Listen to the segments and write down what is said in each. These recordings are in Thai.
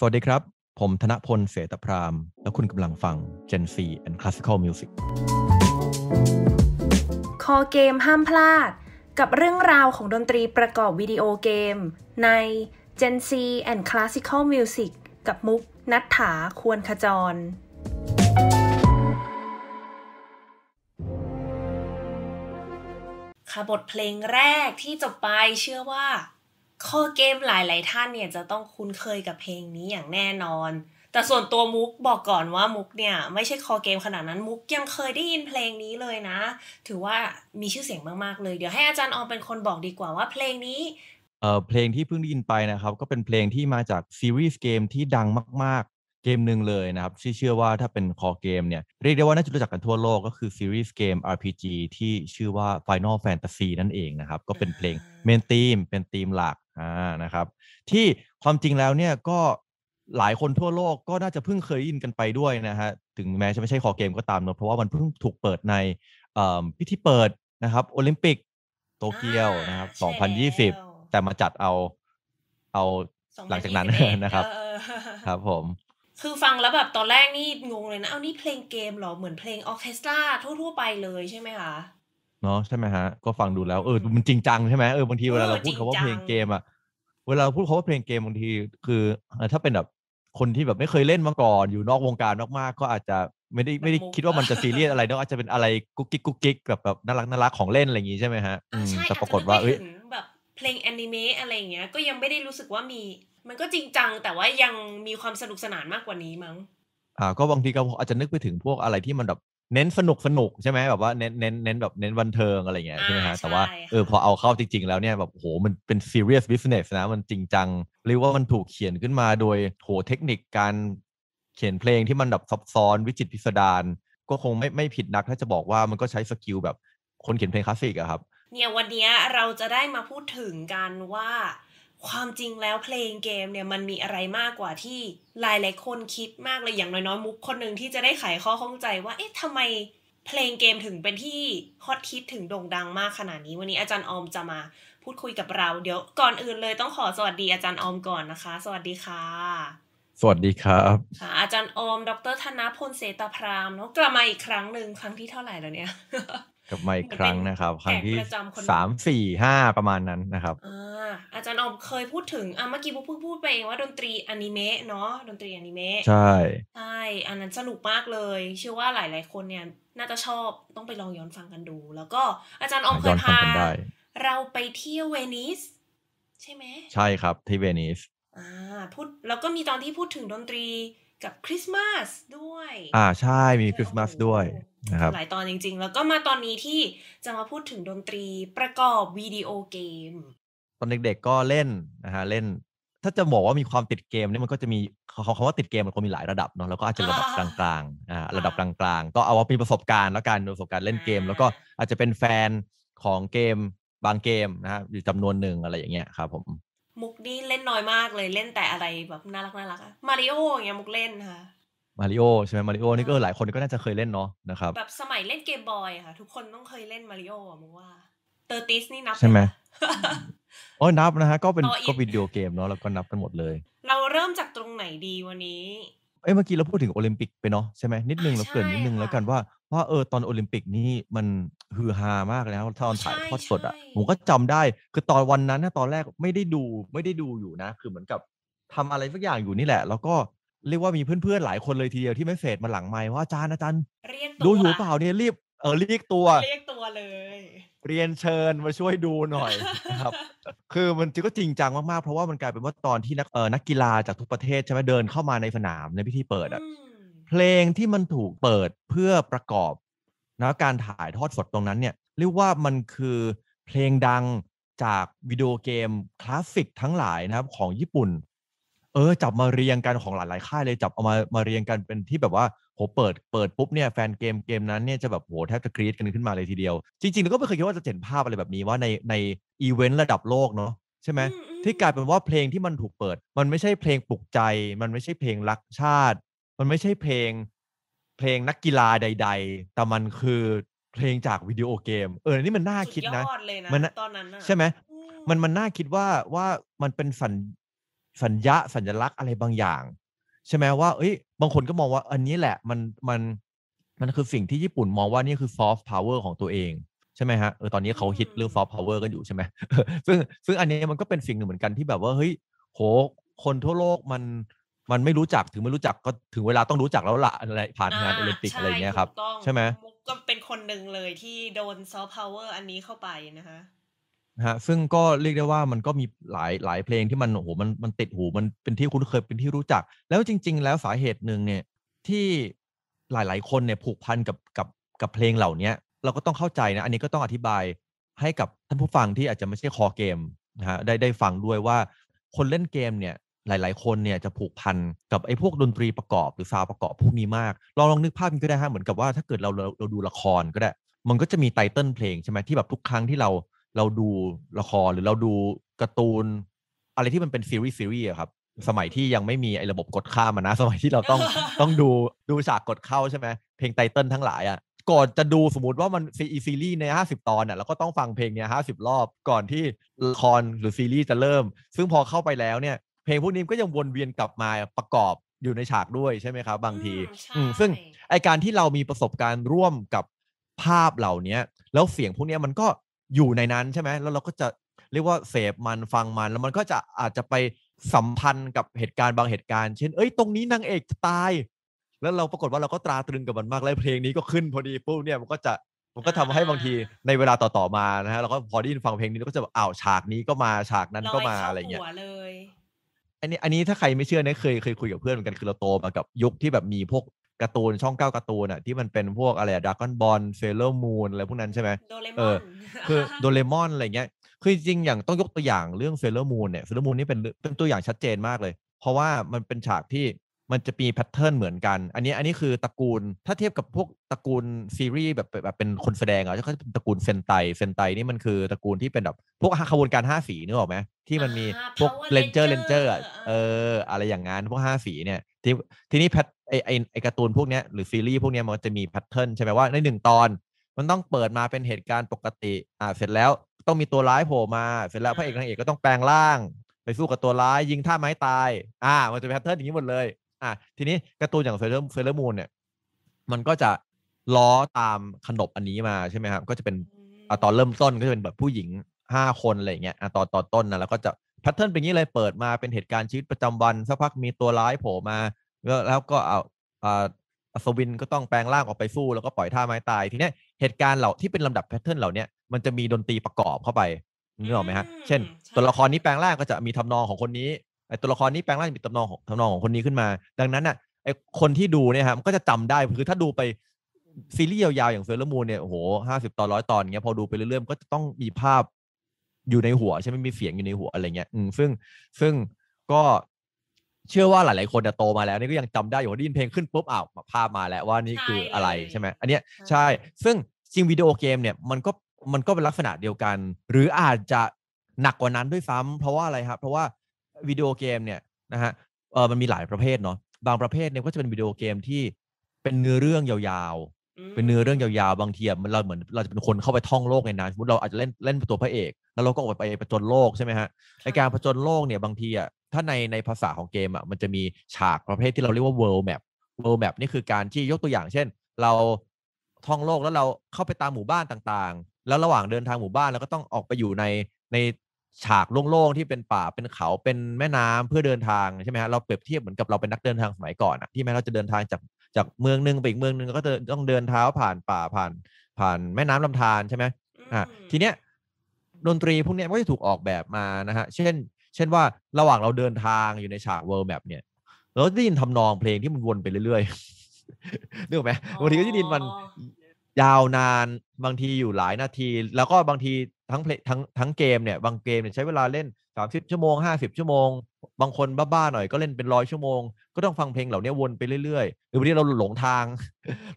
สวัสดีครับ ผมธนพล เสตพราม และคุณกำลังฟัง Gen C and Classical Music คอเกมห้ามพลาด กับเรื่องราวของดนตรีประกอบวิดีโอเกมใน Gen C and Classical Music กับมุกนัทถาควรขจรค่ะบทเพลงแรกที่จบไปเชื่อว่าคอเกมหลาย ๆ ท่านเนี่ยจะต้องคุ้นเคยกับเพลงนี้อย่างแน่นอน แต่ส่วนตัวมุกบอกก่อนว่ามุกเนี่ยไม่ใช่คอเกมขนาดนั้นมุกยังเคยได้ยินเพลงนี้เลยนะถือว่ามีชื่อเสียงมากๆ เลยเดี๋ยวให้อาจารย์ออมเป็นคนบอกดีกว่าว่าเพลงนี้เอ่อเพลงที่เพิ่งได้ยินไปนะครับ ก็เป็นเพลงที่มาจากซีรีส์เกมที่ดังมากกมหนึ่งเลยนะครับ ที่เชื่อว่าถ้าเป็นคอเกมเนี่ย เรียกได้ว่าน่าจะรู้จักกันทั่วโลกก็คือซีรีส์เกม RPG ที่ชื่อว่า Final Fantasy นั่นเองนะครับ ก็เป็นเพลงเมนทีมเป็นทีมหลักนะครับ ที่ความจริงแล้วเนี่ยก็หลายคนทั่วโลกก็น่าจะเพิ่งเคยยินกันไปด้วยนะฮะถึงแม้จะไม่ใช่คอเกม ก็ตามเนอะเพราะว่ามันเพิ่งถูกเปิดในพิธีเปิดนะครับโอลิมปิกโตเกียวนะครับ2020 แต่มาจัดเอาเอาหลังจากนั้นนะครับ ครับผมคือฟังแล้วแบบตอนแรกนี่ งงเลยนะ เอานี่เพลงเกมเหรอ เหมือนเพลงออเคสตราทั่วๆไปเลยใช่ไหมคะเนาะใช่ไหมฮะก็ฟังดูแล้วเออมันจริงจังใช่ไหมเออบางทีเวลาเราพูดคำว่าเพลงเกมอะเวลาพูดคำว่าเพลงเกมบางที คือถ้าเป็นแบบคนที่แบบไม่เคยเล่นมาก่อนอยู่นอกวงการมากๆก็อาจจะไม่ได้ไม่ได้คิดว่ามันจะซีเรียสอะไรเนาะอาจจะเป็นอะไรกุ๊กกิ๊กกุ๊กกิ๊กแบบแบบน่ารักน่ารักของเล่นอะไรอย่างงี้ใช่ไหมฮะแต่ปรากฏว่า เอ้ยแบบเพลงแอนิเมะอะไรอย่างเงี้ย ก็ยังไม่ได้รู้สึกว่ามีมันก็จริงจัง แต่ว่ายังมีความสนุกสนานมากกว่านี้มั้งอ่า ก็บางทีก็อาจจะนึกไปถึงพวกอะไรที่มันแบบเน้นสนุกสนุกใช่ไหมแบบว่าเน้นเน้นเน้นแบบเน้นวันเทิงอะไรเงี้ยใช่ไหมฮะแต่ว่าเออพอเอาเข้าจริงๆแล้วเนี่ยแบบโหมันเป็น serious business นะ มันจริงจัง หรือว่ามันถูกเขียนขึ้นมาโดยโหเทคนิคการเขียนเพลงที่มันแบบซับซ้อนวิจิตพิสดารก็คงไม่ไม่ผิดนักถ้าจะบอกว่ามันก็ใช้สกิลแบบคนเขียนเพลงคลาสสิกอะครับ เนี่ยวันนี้เราจะได้มาพูดถึงกันว่าความจริงแล้วเพลงเกม เนี่ยมันมีอะไรมากกว่าที่หลายหลายคนคิดมากเลยอย่างน้อยๆมุกคนหนึ่งที่จะได้ไขข้อข้องใจว่าเอ๊ะทำไมเพลงเกมถึงเป็นที่ฮอตฮิตถึงโด่งดังมากขนาดนี้ วันนี้อาจารย์ออมจะมาพูดคุยกับเรา เดี๋ยว ก่อนอื่นเลยต้องขอสวัสดีอาจารย์ออมก่อนนะคะ สวัสดีค่ะ สวัสดีครับค่ะอาจารย์ออม ดรธนพลเสตพรามเนาะกลับมาอีกครั้งหนึ่งครั้งที่เท่าไหร่แล้วเนี่ยกับมาอีกครั้งนะครับครั้งที่สามสี่ห้าประมาณนั้นนะครับอาจารย์อมเคยพูดถึงอ่ะเมื่อกี้พูดพูดไปเองว่าดนตรีอนิเมะเนาะดนตรีอนิเมะใช่ใช่ อันนั้นสนุกมากเลย เชื่อว่าหลายๆคนเนี่ยน่าจะชอบต้องไปลองย้อนฟังกันดู แล้วก็อาจารย์อมเคยพาเราไปเที่ยวเวนิสใช่ไหมใช่ครับที่เวนิสอ่าพูดแล้วก็มีตอนที่พูดถึงดนตรีกับคริสต์มาสด้วย อ่าใช่มีคริสต์มาสด้วยนะครับหลายตอนจริงๆ แล้วก็มาตอนนี้ที่ จะมาพูดถึงดนตรีประกอบวิดีโอเกม ตอนเด็กๆก็เล่นนะฮะเล่นถ้าจะบอกว่ามีความติดเกมเนี่ยมันก็จะมีคำว่าติดเกมมันคงมีหลายระดับเนาะแล้วก็อาจจะระดับกลางๆอ่าระดับกลางๆ ก็เอาว่ามีประสบการณ์ แล้วกันประสบการณ์เล่นเกม แล้วก็อาจจะเป็นแฟนของเกมบางเกมนะฮะอยู่จำนวนหนึ่งอะไรอย่างเงี้ยครับผมมุกนี่เล่นน้อยมากเลยเล่นแต่อะไรแบบน่ารักน่ารักมาริโออย่างเงี้ยมุกเล่นค่ะมาริโอใช่ไหมมาริโอนี่ก็หลายคนก็น่าจะเคยเล่นเนาะนะครับแบบสมัยเล่นเกมบอยค่ะทุกคนต้องเคยเล่นมาริโอมึว่าเตอร์ติสนี่นับใช่ไหมโอ้ยนับนะฮะ ก็เป็นก็วิดีโอเกมเนาะแล้วก็นับกันหมดเลย เราเริ่มจากตรงไหนดีวันนี้ เอ้ยเมื่อกี้เราพูดถึงโอลิมปิกไปเนาะใช่ไหมนิดนึงเราเกินนิดนึงแล้วกันว่าว่าเออตอนโอลิมปิกนี่มันฮือฮามากแล้วตอนถ่ายทอดสดอ่ะผมก็จำได้ คือตอนวันนั้นตอนแรกไม่ได้ดูไม่ได้ดูอยู่นะ คือเหมือนกับทำอะไรสักอย่างอยู่นี่แหละ แล้วก็เรียกว่ามีเพื่อนๆหลายคนเลยทีเดียวที่ไม่เฟดมาหลังไม้ว่าอาจารย์อาจารย์ดูอยู่เปล่าเนี่ยรีบเออเรียกตัวเรียกตัว เลย เรียนเชิญมาช่วยดูหน่อยครับ คือมันก็จริงจังมากๆเพราะว่ามันกลายเป็นว่าตอนที่นักเออนักกีฬาจากทุกประเทศใช่ไหมเดินเข้ามาในสนามในพิธีเปิดอ่ะเพลงที่มันถูกเปิดเพื่อประกอบนะการถ่ายทอดสดตรงนั้นเนี่ยเรียกว่ามันคือ เพลงดังจากวิดีโอเกมคลาสสิกทั้งหลายนะครับของญี่ปุ่นเออจับมาเรียงกันของหลายๆ ค่ายเลยจับเอามามาเรียงกันเป็นที่แบบว่าโหเปิดเปิดปุ๊บเนี่ยแฟนเกมเกมนั้นเนี่ยจะแบบโหแทบจะครีอดกันขึ้นมาเลยทีเดียว จริงๆเราก็ไม่เคยคิดว่าจะเห็นภาพอะไรแบบนี้ว่าในในอีเวนต์ระดับโลกเนาะใช่ไหมที่กลายเป็นว่าเพลงที่มันถูกเปิด มันไม่ใช่เพลงปลุกใจ มันไม่ใช่เพลงรักชาติ มันไม่ใช่เพลง เพลงนักกีฬาใด ๆ แต่มันคือเพลงจากวิดีโอเกม เออนี่มันน่าคิดนะมันตอนนั้นใช่ไหมมันมันน่าคิดว่าว่ามันเป็นสัญสัญญาสัญลักษณ์อะไรบางอย่าง ใช่ไหมว่าเอ้ยบางคนก็มองว่า อันนี้แหละมันมัน มันคือสิ่งที่ญี่ปุ่นมองว่านี่คือซอฟต์พาวเวอร์ของตัวเองใช่ไหมฮะเออตอนนี้เขาฮิตเรื่องซอฟต์พาวเวอร์กันอยู่ใช่ไหมซึ่งซึ่งอันนี้มันก็เป็นสิ่งหนึ่งเหมือนกันที่แบบว่าเฮ้ยโหคนทั่วโลกมันมันไม่รู้จักถึงไม่รู้จักก็ถึงเวลาต้องรู้จักแล้วละอะไรผ่านงานโอลิมปิกอะไรเงี้ยครับ ใช่ไหมก็เป็นคนหนึ่งเลยที่โดนซอฟต์พาวเวอร์อันนี้เข้าไปนะคะนะฮะซึ่งก็เรียกได้ว่ามันก็มีหลายหลายเพลงที่มันโอ้โหมันมันติดหูมันเป็นที่คุ้นเคยเป็นที่รู้จัก แล้วจริง ๆ แล้วสาเหตุหนึ่งเนี่ยที่หลาย ๆ คนเนี่ยผูกพันกับกับกับเพลงเหล่านี้เราก็ต้องเข้าใจนะ อันนี้ก็ต้องอธิบายให้กับท่านผู้ฟังที่อาจจะไม่ใช่คอเกมนะฮะได้ได้ฟังด้วยว่าคนเล่นเกมเนี่ยหลาย ๆคนเนี่ยจะผูกพันกับไอ้พวกดนตรีประกอบ หรือซาวประกอบพวกนี้มากลองลองนึกภาพก็ได้ฮะเหมือนกับว่าถ้าเกิดเราเราเราดูละครก็ได้มันก็จะมีไตเติลเพลงใช่ไหมที่แบบทุกครั้งที่เราเราดูละครหรือเราดูการ์ตูนอะไรที่มันเป็น ซีรีส์ซีรีส์ครับ สมัยที่ยังไม่มีไอ้ระบบกดข้ามานะ สมัยที่เราต้องต้องดูดูฉากกดเข้าใช่ไหมเพลงไตเติลทั้งหลายอ่ะก่อนจะดูสมมติว่ามันซีซีรีส์ในห้าสิบตอนเนี่ยเราก็ต้องฟังเพลงเนี้ยห้าสิบรอบก่อนที่ละครหรือซีรีส์จะเริ่ม ซึ่งพอเข้าไปแล้วเนี่ยเพลงพวกนี้ก็ยังวนเวียนกลับมาประกอบอยู่ในฉากด้วยใช่ไหมครับบางทีซึ่งไอการที่เรามีประสบการณ์ร่วมกับภาพเหล่านี้แล้วเสียงพวกนี้มันก็อยู่ในนั้นใช่ไหมแล้วเราก็จะเรียกว่าเสพมันฟังมัน แล้วมันก็จะอาจจะไปสัมพันธ์กับเหตุการณ์บางเหตุการณ์ เช่น เอ้ย ตรงนี้นางเอกตาย แล้วเราปรากฏว่าเราก็ตราตรึงกับมันมาก แล้วเพลงนี้ก็ขึ้นพอดีปุ๊บเนี่ย มันก็จะ มันก็ทำให้บางทีในเวลาต่อๆมานะฮะ เราก็พอได้ยินฟังเพลงนี้ก็จะอ้าวฉากนี้ก็มาฉากนั้นก็มาอะไรเงี้ยอันนี้ อันนี้ถ้าใครไม่เชื่อเนี่ยเคยเคยคุยกับเพื่อนเหมือนกันคือเราโตมากับยุคที่แบบมีพวกการ์ตูนช่องเก้าการ์ตูนอะที่มันเป็นพวกอะไรดากอนบอลเซเลอร์มูนอะไรพวกนั้นใช่ไหมโดเมออคือโดเรมอนอะไรเงี้ยคือจริงอย่างต้องยกตัวอย่างเรื่องเซเลอร์มูนเนี่ยเซเลอร์มูนนี่เป็นเป็นตัวอย่างชัดเจนมากเลย เพราะว่ามันเป็นฉากที่มันจะมีแพทเทิร์นเหมือนกัน อันนี้อันนี้คือตระกูลถ้าเทียบกับพวกตระกูลซีรีส์แบบแบบเป็นคนแสดงอ่ะก็จะเป็นตระกูลเซนไตเซนไตนี่มันคือตระกูลที่เป็นแบบพวกขบวนการห้าสีนึกออกไหมที่มันมีพวกเลนเจอร์เลนเจอร์เอออะไรอย่างงั้นพวกห้าสีเนี่ยทีทีนี้แพทไอไอไอการ์ตูนพวกเนี้ยหรือซีรีส์พวกเนี้ยมันจะมีแพทเทิร์นใช่ไหมว่าในหนึ่งตอน มันต้องเปิดมาเป็นเหตุการณ์ปกติอ่าเสร็จแล้วต้องมีตัวร้ายโผล่มาเสร็จแล้วพระเอกนางเอกก็ต้องแปลงร่างไปสู้กับตัวร้ายยิงท่าไม้ตาย อ่า มันจะแพทเทิร์นอย่างนี้หมดเลยอ่าทีนี้การ์ตูนอย่างเฟลเลอร์เฟลเลอร์มูนเนี่ย มันก็จะล้อตามขนบอันนี้มาใช่ไหมครับก็จะเป็นอตอนเริ่มต้นก็จะเป็นแบบผู้หญิงห้าคนอะไรเงี้ยอ่ตอนตอนต้นนะแล้วก็จะแพทเทิร์นเป็นงี้เลยเปิดมาเป็นเหตุการณ์ชีวิตประจำวันสักพักมีตัวร้ายโผล่มาแล้วแล้วก็เอาอัศวินก็ต้องแปลงร่างออกไปสู้แล้วก็ปล่อยท่าไม้ตาย ทีนี้เหตุการณ์เหล่าที่เป็นลำดับแพทเทิร์นเหล่านี้มันจะมีดนตรีประกอบเข้าไปนึกออกไหมฮะเช่นตัวละครนี้แปลงร่างก็จะมีทำนองของคนนี้ไอตัวละครนี้แปลงร่างมีทำนองของทำนองของคนนี้ขึ้นมา ดังนั้นอ่ะไอคนที่ดูเนี่ยครับก็จะจำได้คือถ้าดูไปซีรีส์ยาวๆอย่างเซอร์มูนเนี่ยโอ้โหห้าสิบตอนร้อยตอนเงี้ยพอดูไปเรื่อยๆก็จะต้องมีภาพ อยู่ในหัว ใช่ไหมมีเสียงอยู่ในหัวอะไรเงี้ยอืมซึ่งซึ่งก็เชื่อว่าหลาย ๆ คนโตมาแล้วนี่ก็ยังจำได้อยู่ได้ยินเพลงขึ้นปุ๊บอ้าวภาพมาแล้วว่านี่คืออะไรใช่ไหมอันนี้ใช่ ซึ่งจริงวิดีโอเกมเนี่ยมันก็มันก็เป็นลักษณะเดียวกัน หรืออาจจะหนักกว่านั้นด้วยซ้ำ เพราะว่าอะไรครับเพราะว่าวิดีโอเกมเนี่ยนะฮะเออมันมีหลายประเภทเนาะบางประเภทเนี่ยก็จะเป็นวิดีโอเกมที่เป็นเนื้อเรื่องยาวเป็นเนื้อเรื่องยาวๆบางทีมันเราเหมือนเราจะเป็นคนเข้าไปท่องโลกในนั้นสมมติเราอาจจะเล่นเล่นนตัวพระเอก แล้วเราก็ออกไปไปผจญโลกใช่ไหมฮะในการผจญโลกเนี่ยบางทีอ่ะถ้าในในภาษาของเกมอ่ะมันจะมีฉากประเภทที่เราเรียกว่า world map world map นี่คือการที่ยกตัวอย่างเช่นเราท่องโลกแล้วเราเข้าไปตามหมู่บ้านต่างๆ แล้วระหว่างเดินทางหมู่บ้านเราก็ต้องออกไปอยู่ในในฉากโล่งๆที่เป็นป่าเป็นเขาเป็นแม่น้ำเพื่อเดินทางใช่ไหมฮะเราเปรียบเทียบเหมือนกับเราเป็นนักเดินทางสมัยก่อนอะที่แม้เราจะเดินทางจากจากเมืองนึงไปอีกเมืองนึงก็จะต้องเดินเท้าผ่านป่าผ่าน ผ่านแม่น้ำลำธารใช่ไหมอ่าทีเนี้ยดนตรีพวกนี้ก็จะถูกออกแบบมานะฮะ เช่น เช่นว่าระหว่างเราเดินทางอยู่ในฉากเวิร์แมปเนี่ยเราได้ยินทำนองเพลงที่มันวนไปเรื่อยๆนึกอกไหมบางทีก็จะยินมันยาวนานบางทีอยู่หลายนาที แล้วก็บางทีทั้งเพลทั้งทั้งเกมเนี่ย บางเกมเนี่ยใช้เวลาเล่น 30 ชั่วโมง 50 ชั่วโมง บางคนบ้าๆหน่อยก็เล่นเป็นร้อยชั่วโมงก็ต้องฟังเพลงเหล่านี้วนไปเรื่อยๆหรือวันนี้เราหลงทาง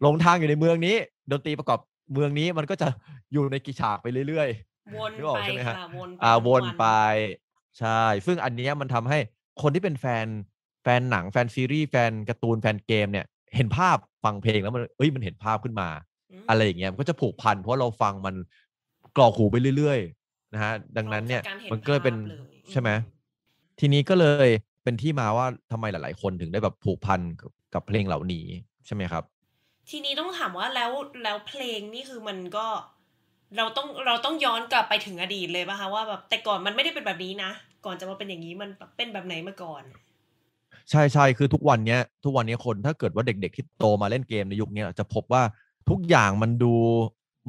หลงทางอยู่ในเมืองนี้ดนตรีประกอบเมืองนี้ มันก็จะอยู่ในกิฉากไปเรื่อยๆ วนไปใช่ไหมฮะอ่าวนไปใช่ซึ่งอันนี้มันทำให้คนที่เป็นแฟนแฟนหนังแฟนซีรีส์แฟนการ์ตูนแฟนเกมเนี่ย เห็นภาพฟังเพลงแล้วมันเอ้ยมันเห็นภาพขึ้นมาอะไรอย่างเงี้ยมันก็จะผูกพันเพราะเราฟังมันกรอกหูไปเรื่อยๆนะฮะดังนั้นเนี่ยมันก็เลยเป็นใช่ไหมทีนี้ก็เลยเป็นที่มาว่าทำไมหลาย ๆ คนถึงได้แบบผูกพันกับเพลงเหล่านี้ใช่ไหมครับ ทีนี้ต้องถามว่าแล้วแล้วเพลงนี่คือมันก็เราต้องเราต้องย้อนกลับไปถึงอดีตเลยป่ะคะว่าแบบแต่ก่อนมันไม่ได้เป็นแบบนี้นะก่อนจะมาเป็นอย่างนี้มันเป็นแบบไหนมาก่อน ใช่ใช่คือทุกวันเนี้ยทุกวันนี้คนถ้าเกิดว่าเด็กๆ ที่โตมาเล่นเกมในยุคนี้จะพบว่าทุกอย่างมันดู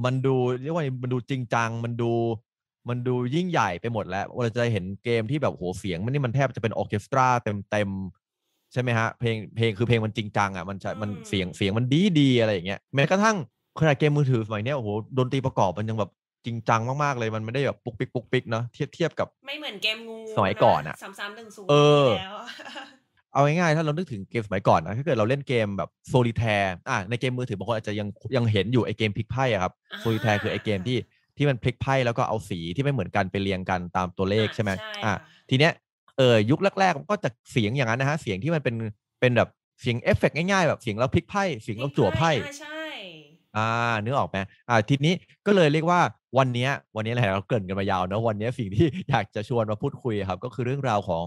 มันดูเรียกว่ามันดูจริง จังมันดูมันดูยิ่งใหญ่ไปหมดแล้วเราจะเห็นเกมที่แบบโหเสียง มันนี่มันแทบจะเป็นออเคสตรา เต็มเต็มใช่ไหมฮะเพลงเพลงคือเพลงมันจริงจังอ่ะมันมันเสียงเสียงมันดีดีอะไร อย่างเงี้ยแม้กระทั่งขนาดเกมมือถือสมัยนี้โอ้โหดนตรีประกอบมันยังแบบจริงจังมากๆเลยมันไม่ได้แบบปุ๊กปิ๊กปุ๊กปิ๊กเนาะเทียบเทียบกับ ไม่เหมือนเกมงู สมัยก่อนอ่ะสามสามหนึ่งศูนย์เออเอาง่ายๆถ้าเรานึกถึงเกมสมัยก่อนนะถ้าเกิดเราเล่นเกมแบบโซลิแทร์อ่าในเกมมือถือบางคนอาจจะยังยังเห็นอยู่ไอเกมพลิกไพ่อะครับโซลิแทร์คือไอเกมที่ที่มันพลิกไพ่แล้วก็เอาสีที่ไม่เหมือนกันไปเรียงกันตามตัวเลขใช่ไหมอ่ะทีเนี้ยเออยุคแรกๆมันก็จะเสียงอย่างนั้นนะฮะเสียงที่มันเป็นเป็นแบบเสียงเอฟเฟกง่ายๆ แบบเสียงเราพลิกไพ่เสียงเราจั่วไพ่ใช่อ่าเนื้อออกไหมอ่าทีนี้ก็เลยเรียกว่าวันนี้วันนี้อะไรเราเกินกันมายาวเนาะวันนี้สิ่งที่อยากจะชวนมาพูดคุยครับก็คือเรื่องราวของ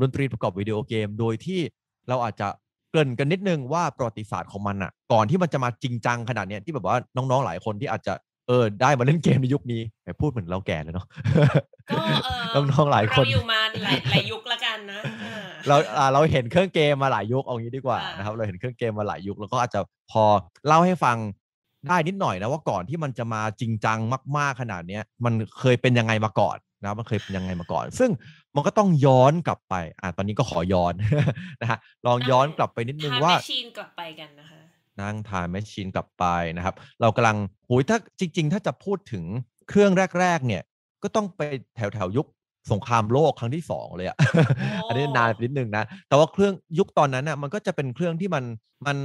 ดนตรีประกอบวิดีโอเกมโดยที่เราอาจจะเกริ่นกันนิดนึงว่าประวัติศาสตร์ของมันอะก่อนที่มันจะมาจริงจังขนาดเนี้ยที่แบบว่าน้องๆหลายคนที่อาจจะเออได้มาเล่นเกมในยุคนี้พูดเหมือนเราแก่เลยเนาะก็เออน้องๆหลายคนเราอยู่มาหลายหลายยุคละกันนะเราเราเห็นเครื่องเกมมาหลายยุคเอางี้ดีกว่านะครับเราเห็นเครื่องเกมมาหลายยุคแล้วก็อาจจะพอเล่าให้ฟังได้นิดหน่อยนะว่าก่อนที่มันจะมาจริงจังมาก ๆขนาดเนี้ยมันเคยเป็นยังไงมาก่อนนะมันเคยเป็นยังไงมาก่อน ซึ่งมันก็ต้องย้อนกลับไปอ่าตอนนี้ก็ขอย้อนนะฮะ ลองย้อนกลับไปนิดนึงว่าทางแมชชีนกลับไปกันนะคะนั่งทาแมชชีนกลับไปนะครับ เรากำลังโอ้ย ถ้าจริงๆ ถ้าจะพูดถึงเครื่องแรกๆ เนี่ย ก็ต้องไปแถวแถวยุคสงครามโลกครั้งที่สองเลยอะอันนี้นานนิดนึงนะ แต่ว่าเครื่องยุคตอนนั้นน่ะมันก็จะเป็นเครื่องที่มัน มัน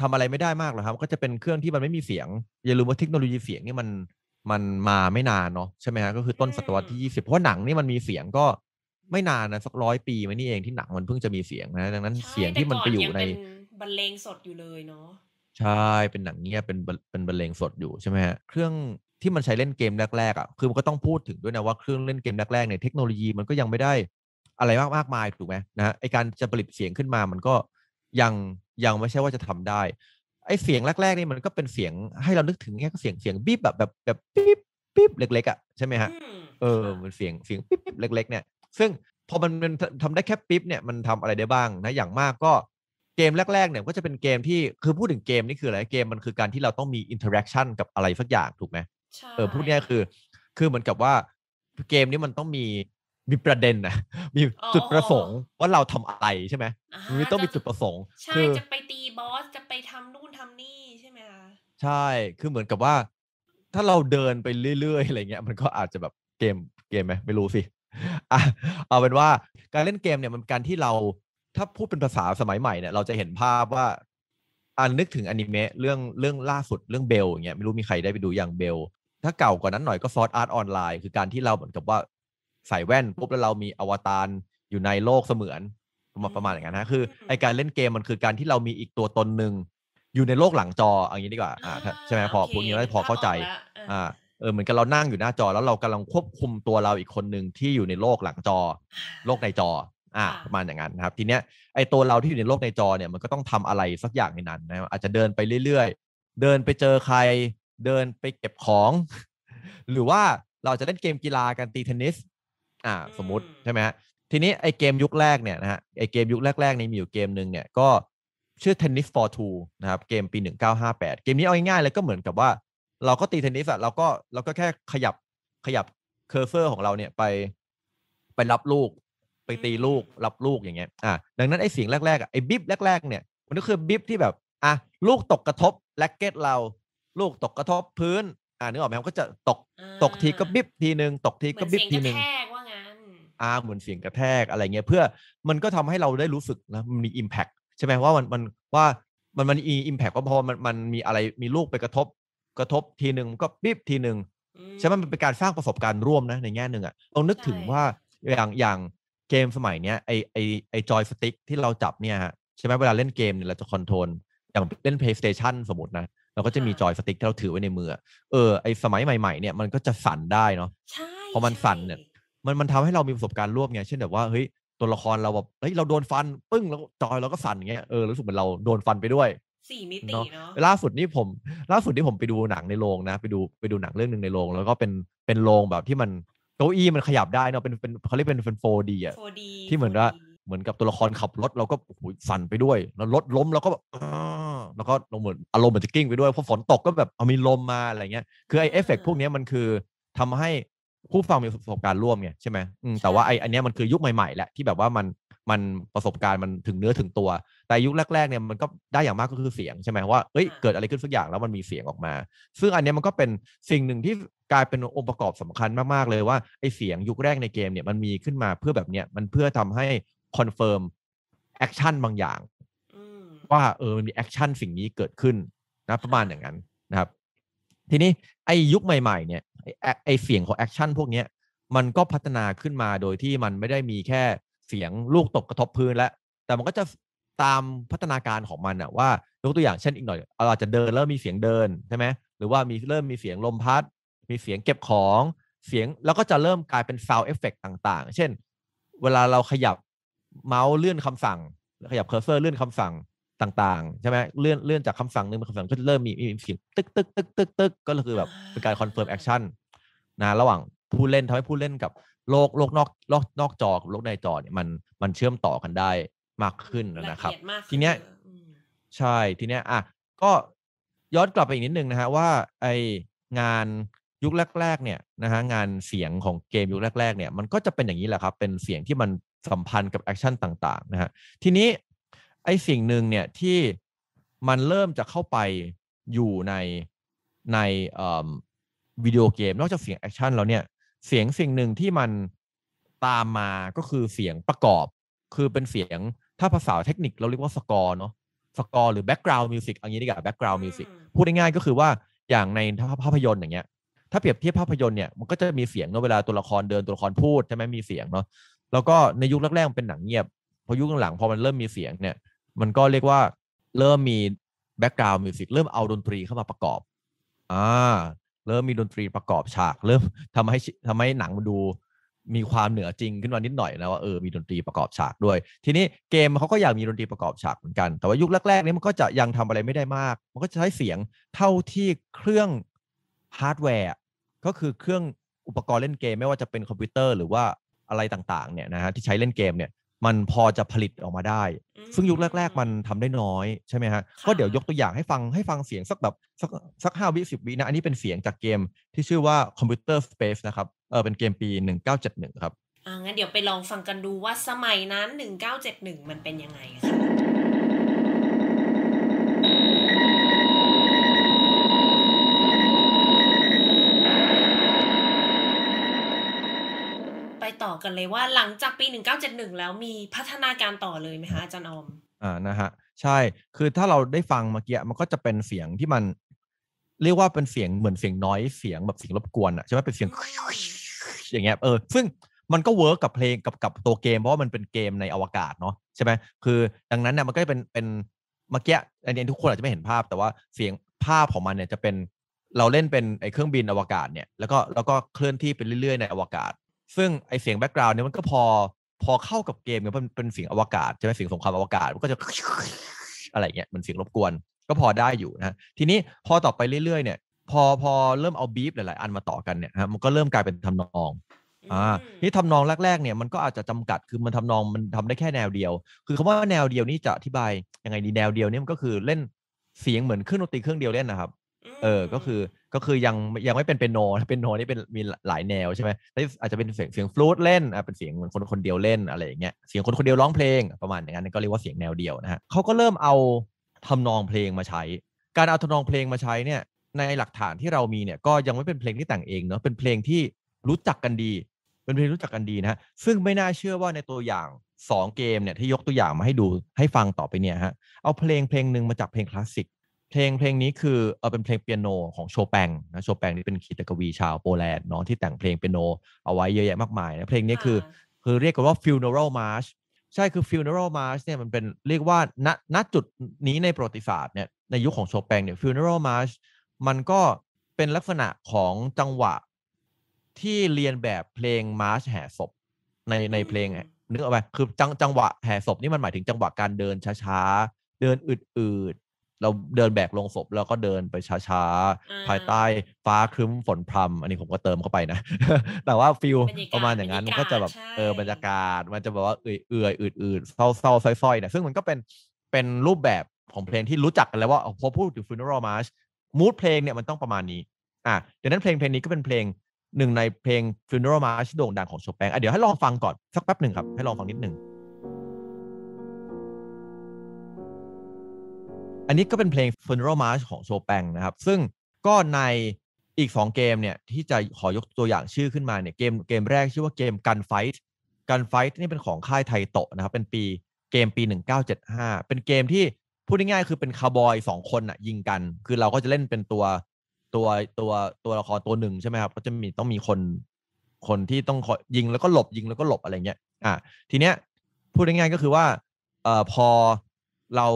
ทำอะไรไม่ได้มากหรอกครับก็จะเป็นเครื่องที่มันไม่มีเสียง อย่าลืมว่าเทคโนโลยีเสียงนี่มัน มันมาไม่นานเนาะ ใช่ไหมฮะ ก็คือต้นศตวรรษที่ยี่สิบเพราะหนังนี่มันมีเสียงก็ไม่นานนะสักร้อยปีมานี่เองที่หนังมันเพิ่งจะมีเสียงนะดังนั้นเสียงที่มันไปอยู่ในบรรเลงสดอยู่เลยเนาะใช่เป็นหนังเงียบเป็นเป็นบรรเลงสดอยู่ใช่ไหมฮะเครื่องที่มันใช้เล่นเกมแรกๆอ่ะคือมันก็ต้องพูดถึงด้วยนะว่าเครื่องเล่นเกมแรกๆเนี่ยเทคโนโลยีมันก็ยังไม่ได้ อะไรมากมากมายถูกไหมนะฮะไอการจะผลิตเสียงขึ้นมามันก็ยังยังไม่ใช่ว่าจะทำได้ ไอเสียงแรก ๆ นี่มันก็เป็นเสียงให้เรานึกถึงแค่เสียงเสียงบีบแบบแบบแบบปี๊บปี๊บเล็กๆอ่ะใช่ไหมฮะเออมันเสียงเสียงปี๊บเล็กๆเนี่ยซึ่งพอมันเปนทำได้แค่ปิ๊บเนี่ยมันทำอะไรได้บ้าง นะอย่างมากก็เกมแรกๆเนี่ยก็จะเป็นเกมที่คือพูดถึงเกมนี่คืออะไรเกมมันคือการที่เราต้องมีอินเทอร์แอคชั่นกับอะไรสักอย่างถูกไหมเออพูดง่ายคือ คือเหมือนกับว่าเกมนี้มันต้องมีมีประเด็นนะมีจุดประสงค์ว่าเราทำอะไรใช่ไหมมันต้องมีจุดประสงค์ใช่จะไปตีบอสจะไปทำนู่นทำนี่ใช่ไหมคะใช่ คือเหมือนกับว่า ถ้าเราเดินไปเรื่อยๆอะไรเงี้ย มันก็อาจจะแบบเกมเกมไหมไม่รู้สิเอาเป็นว่าการเล่นเกมเนี่ยมันการที่เราถ้าพูดเป็นภาษาสมัยใหม่เนี่ยเราจะเห็นภาพว่า อันนึกถึงอนิเมะเรื่องเรื่องล่าสุดเรื่องเบลอย่างเงี้ยไม่รู้มีใครได้ไปดูอย่างเบล ถ้าเก่ากว่านั้นหน่อยก็ซอสอาร์ตออนไลน์คือการที่เราเหมือนกับว่าใส่แว่นปุ๊บแล้วเรามีอวตารอยู่ในโลกเสมือนประมาณอย่างนั้นนะคือไอการเล่นเกมมันคือการที่เรามีอีกตัวตนหนึ่งอยู่ในโลกหลังจออย่างนี้ดีกว่าอ่าใช่ไหมพอพวกนี้เราพอเข้าใจ อ่าเออเหมือนกับเรานั่งอยู่หน้าจอแล้วเรากำลังควบคุมตัวเราอีกคนหนึ่งที่อยู่ในโลกหลังจอ โลกในจออ่าประมาณอย่างนั้นนะครับทีเนี้ยไอตัวเราที่อยู่ในโลกในจอเนี่ยมันก็ต้องทำอะไรสักอย่างในนั้นนะอาจจะเดินไปเรื่อยๆ เดินไปเจอใคร เดินไปเก็บของ หรือว่าเราจะเล่นเกมกีฬากันตีเทนนิสอ่าสมมติ ใช่ไหมฮะทีนี้ไอเกมยุคแรกเนี่ยนะฮะไอเกมยุคแรกๆในมีอยู่เกมหนึ่งเนี่ยก็ชื่อ Tennis for Two นะครับเกมปี 1958เกมนี้เอาง่ายๆเลยก็เหมือนกับว่าเราก็ตีเทนนิสอะเราก็เราก็แค่ขยับขยับเคอร์เซอร์ของเราเนี่ยไป ไปรับลูก ไปตีลูกรับลูกอย่างเงี้ยอ่ะดังนั้นไอ้เสียงแรกๆอะไอ้บิบแรก ๆเนี่ย มันก็คือบิบที่แบบ อ่ะลูกตกกระทบแล็กเก็ตเราลูกตกกระทบพื้น อ่ะนึกออกไหมก็จะตกตกทีก็บิบทีหนึ่งตกทีก็บิบทีหนึ่งอ่าเหมือนเสียงกระแทกอะไรเงี้ยเพื่อมันก็ทำให้เราได้รู้สึกนะมันมีอิมแพกใช่ไหมว่ามันมันว่ามันมันมีอิมแพกก็พอมันมันมีอะไรมีลูกไปกระทบกระทบทีหนึ่งก็ปิ๊บทีหนึ่งใช่ไหมมันเป็นการสร้างประสบการณ์ร่วมนะ ในแง่หนึ่งอะลองนึกถึงว่า อย่างอย่างเกมสมัยเนี้ยไอไอไอจอยสติ๊กที่เราจับเนี่ยฮะใช่ไหมเวลาเล่นเกมเนี่ย เราจะคอนโทรล อย่างเล่น PlayStation สมมตินะเราก็จะมีจอยสติ๊กที่เราถือไว้ในมือ เออไอสมัยใหม่ ๆ เนี่ยมันก็จะสั่นได้เนาะใช่พอมันสั่นเนี่ยมันมันทำให้เรามีประสบการณ์ร่วมไงเช่นแบบว่าเฮ้ยตัวละครเราแบบเฮ้ยเราโดนฟันปึ้งแล้วจอยเราก็สั่นอย่างเงี้ยเออรู้สึกเหมือนเราโดนฟันไปด้วยสี่มิติเนาะล่าสุดนี่ผมล่าสุดที่ผมไปดูหนังในโรงนะ ไปดูไปดูหนังเรื่องหนึ่งในโรง แล้วก็เป็นเป็นโรงแบบที่มันเก้าอี้มันขยับได้เนาะเป็นเป็นเขาเรียกเป็นเป็น 4D อะที่เหมือนว่าเหมือนกับตัวละครขับรถเราก็สั่นไปด้วย แล้วรถล้มเราก็แบบแล้วก็เราเหมือนอารมณ์เหมือนจะกิ้งไปด้วยเพราะฝนตกก็แบบเอามีลมมาอะไรเงี้ยคือไอเอฟเฟกพวกนี้มันคือทำให้ผู้ฟังมีประสบการณ์ร่วมไงใช่ไหมแต่ว่าไออันนี้มันคือยุคใหม่ๆแหละที่แบบว่ามันมันประสบการณ์มันถึงเนื้อถึงตัว แต่ยุคแรก ๆ เนี่ยมันก็ได้อย่างมากก็คือเสียงใช่ไหมว่าเอ้ยเกิดอะไรขึ้นสักอย่างแล้วมันมีเสียงออกมา ซึ่งอันนี้มันก็เป็นสิ่งหนึ่งที่กลายเป็นองค์ประกอบสำคัญมากๆ เลยว่าไอ้เสียงยุคแรกในเกมเนี่ยมันมีขึ้นมาเพื่อแบบเนี้ยมันเพื่อทำให้คอนเฟิร์มแอคชั่นบางอย่าง ว่าเออมันมีแอคชั่นสิ่งนี้เกิดขึ้นนะประมาณอย่างนั้นนะครับ ทีนี้ไอ้ยุคใหม่ ๆเนี่ยไอ้เสียงของแอคชั่นพวกเนี้ย มันก็พัฒนาขึ้นมาโดยที่มันไม่ได้มีแค่เสียงลูกตกกระทบพื้นแล้ว แต่มันก็จะตามพัฒนาการของมันอะว่ายกตัวอย่างเช่นอีกหน่อยเราจจะเดินแล้วมีเสียงเดินใช่ไหมหรือว่ามีเริ่มมีเสียงลมพัดมีเสียงเก็บของเสียงแล้วก็จะเริ่มกลายเป็นซาวเอฟเฟกต่าง ๆ เช่น เวลาเราขยับเมาส์เลื่อนคำสั่งขยับเคอร์เซอร์เลื่อนคำสั่งต่างๆใช่ไหมเลื่อนเลื่อนจากคำสั่งหนึ่งเป็นคำสั่งก็เริ่มมีเสียงตึกตึกตึกตึกตึกก็คือแบบเป็นการคอนเฟิร์มแอคชั่นนะระหว่างผู้เล่นทำให้ผู้เล่นกับโลกโลกนอกโลกนอกจอกับโลกในจอเนี่ยมันมันเชื่อมต่อกันได้มากขึ้นนะครับ ทีเนี้ยใช่ ทีเนี้ยอ่ะก็ย้อนกลับไปอีกนิดนึงนะฮะว่าไองานยุคแรก ๆ เนี่ยนะฮะงานเสียงของเกมยุคแรก ๆ เนี่ย มันก็จะเป็นอย่างนี้แหละครับเป็นเสียงที่มันสัมพันธ์กับแอคชั่นต่างๆนะฮะทีนี้ไอสิ่งหนึ่งเนี่ยที่มันเริ่มจะเข้าไปอยู่ในในวิดีโอเกมนอกจากเสียงแอคชั่นแล้วเนี่ยเสียงสิ่งหนึ่งที่มันตามมาก็คือเสียงประกอบ คือเป็นเสียงถ้าภาษาเทคนิคเราเรียกว่าสกอร์เนาะสกอร์หรือแบ็กกราวน์มิวสิกอย่างนี้ดีกว่าแบ็กกราวน์มิวสิกพูดง่ายๆก็คือว่าอย่างในภาพยนตร์อย่างเงี้ยถ้าเปรียบเทียบภาพยนตร์เนี่ยมันก็จะมีเสียงเนาะเวลาตัวละครเดินตัวละครพูดใช่ไหมมีเสียงเนาะแล้วก็ในยุคแรกๆมันเป็นหนังเงียบพอยุคหลังพอมันเริ่มมีเสียงเนี่ย มันก็เรียกว่าเริ่มมีแบ็กกราวน์มิวสิกเริ่มเอาดนตรีเข้ามาประกอบ อ่าเริ่มมีดนตรีประกอบฉากเริ่มทำให้ทำให้หนังมันดูมีความเหนือจริงขึ้นมานิดหน่อยนะว่าเออมีดนตรีประกอบฉากด้วย ทีนี้เกมเขาก็อยากมีดนตรีประกอบฉากเหมือนกัน แต่ว่ายุคแรกๆนี้มันก็จะยังทำอะไรไม่ได้มากมันก็จะใช้เสียงเท่าที่เครื่องฮาร์ดแวร์ก็คือเครื่องอุปกรณ์เล่นเกม ไม่ว่าจะเป็นคอมพิวเตอร์หรือว่าอะไรต่างๆเนี่ยนะฮะที่ใช้เล่นเกมเนี่ยมันพอจะผลิตออกมาได้ ซึ่งยุคแรก ๆ มันทำได้น้อยใช่ไหมฮะ ก็เดี๋ยวยกตัวอย่างให้ฟังให้ฟังเสียง สักแบบสักสักห้าวิสิบวินะ อันนี้เป็นเสียงจากเกมที่ชื่อว่าคมพิวเตอร์สเปซนะครับ เออเป็นเกมปี 1971 ครับ อ่า งั้นเดี๋ยวไปลองฟังกันดูว่าสมัยนั้น 1971 มันเป็นยังไงค่ะไปต่อกันเลยว่าหลังจากปี 1971แล้วมีพัฒนาการต่อเลยไหมคะอาจารย์อมอ่านะฮะใช่คือถ้าเราได้ฟังเมื่อกี้มันก็จะเป็นเสียงที่มัน เรียกว่าเป็นเสียงเหมือนเสียงน้อยเสียงแบบเสียงรบกวนอะใช่ไหมเป็นเสียงอย่างเงี้ยเออซึ่งมันก็เวิร์กกับเพลงกับกับตัวเกมเพราะว่ามันเป็นเกมในอวกาศเนาะใช่ไหมคือ ดังนั้นเนี่ยมันก็จะเป็นเป็นเมื่อกี้อันนี้ทุกคนอาจจะไม่เห็นภาพ แต่ว่าเสียงภาพของมันเนี่ยจะเป็นเราเล่นเป็นไอ้เครื่องบินอวกาศเนี่ยแล้วก็แล้วก็เคลื่อนที่ไปเรื่อยๆ ในอวกาศซึ่งไอเสียงแบ็กกราวน์เนี่ยมันก็พอพอเข้ากับเกมเนี่ยมันเป็นเสียงอวกาศ ใช่ไหมเสียงสงครามอวกาศ มันก็จะอะไรเงี้ยมันเสียงรบกวนก็พอได้อยู่นะ ทีนี้พอต่อไปเรื่อยๆเนี่ย พอพอเริ่มเอาบีฟหลายๆอันมาต่อกันเนี่ยฮะมันก็เริ่มกลายเป็นทำนองอ่าที่ทำนองแรก ๆ เนี่ยมันก็อาจจะจำกัดคือมันทำนองมันทำได้แค่แนวเดียว คือคำว่าแนวเดียวนี่จะอธิบายยังไงดีแนวเดียวเนี่ยมันก็คือเล่นเสียงเหมือนเครื่องดนตรีเครื่องเดียวเล่นนะครับเออ ก็คือ ก็คือยังยังไม่เป็นเป็นโนเป็นโนนี่เป็นมีหลายแนวใช่ไหม อาจจะเป็นเสียงเสียงฟลูดเล่นอ่ะเป็นเสียงคนคนเดียวเล่นอะไรอย่างเงี้ย เสียงคนคนเดียวร้องเพลงประมาณอย่างนั้น ก็เรียกว่าเสียงแนวเดียวนะฮะเขาก็เริ่มเอาทำนองเพลงมาใช้ การเอาทำนองเพลงมาใช้เนี่ย ในหลักฐานที่เรามีเนี่ยก็ยังไม่เป็นเพลงที่แต่งเองเนาะ เป็นเพลงที่รู้จักกันดี เป็นเพลงรู้จักกันดีนะฮะ ซึ่งไม่น่าเชื่อว่าในตัวอย่าง 2 เกมเนี่ยที่ยกตัวอย่างมาให้ดูให้ฟังต่อไปเนี่ยฮะ เอาเพลงเพลงหนึ่งมาจากเพลงคลาสสิกเพลงเพลงนี้คือเอาเป็นเพลงเปียโน ของ โชแปงนะโชแปงนี่เป็นคีตกวีชาวโปแลนด์เนาะที่แต่งเพลงเปียโน เอาไว้เยอะแยะมากมายนะเพลงนี้คือคือเรียกกันว่า funeral march ใช่คือ funeral march เนี่ยมันเป็นเรียกว่าณณจุดนี้ในประวัติศาสตร์เนี่ยในยุคขของโชแปงเนี่ย funeral march มันก็เป็นลักษณะของจังหวะที่เรียนแบบเพลงมาร์ชแห่ศพในในเพลงนึกออกไปคือจังจังหวะแห่ศพนี่มันหมายถึงจังหวะการเดินช้าๆเดินอืดเราเดินแบกลงศพแล้วก็เดินไปช้าๆ ภายใต้ ฟ้าครึ้ม ฝนพรำอันนี้ผมก็เติมเข้าไปนะ แต่ว่าฟิลประมาณอย่างนั้นมันก็จะแบบเออบรรยากาศ มันจะแบบว่าเอื่อย ๆ อืดๆเศร้าๆซ้อยๆเนี่ยซึ่งมันก็เป็นเป็นรูปแบบของเพลงที่รู้จักกันแล้วว่าพอพูดถึง funeral march มูดเพลงเนี่ยมันต้องประมาณนี้อ่ะดังนั้นเพลงเพลงนี้ก็เป็นเพลงหนึ่งในเพลง funeral march ที่โด่งดังของโชแปงอ่ะเดี๋ยวให้ลองฟังก่อนสักแป๊บหนึ่งครับให้ลองฟังนิดหนึ่งอันนี้ก็เป็นเพลง Funeral March ของโชแปงนะครับ ซึ่งก็ในอีก 2 เกมเนี่ยที่จะขอยกตัวอย่างชื่อขึ้นมาเนี่ย เกมเกมแรกชื่อว่าเกมกันไฟท์กันไฟท์นี่เป็นของค่ายไทโตะนะครับ เป็นปีเกมปี 1975 เป็นเกมที่พูดง่ายๆคือเป็นคาร์บอยสองคนอะยิงกันคือเราก็จะเล่นเป็นตัวตัวตัวตัวละครตัวหนึ่งใช่ไหมครับ ก็จะมีต้องมีคนคนที่ต้องยิงแล้วก็หลบยิงแล้วก็หลบอะไรเงี้ยอ่ะทีเนี้ยพูดง่ายๆก็คือว่าเอ่อพอเรา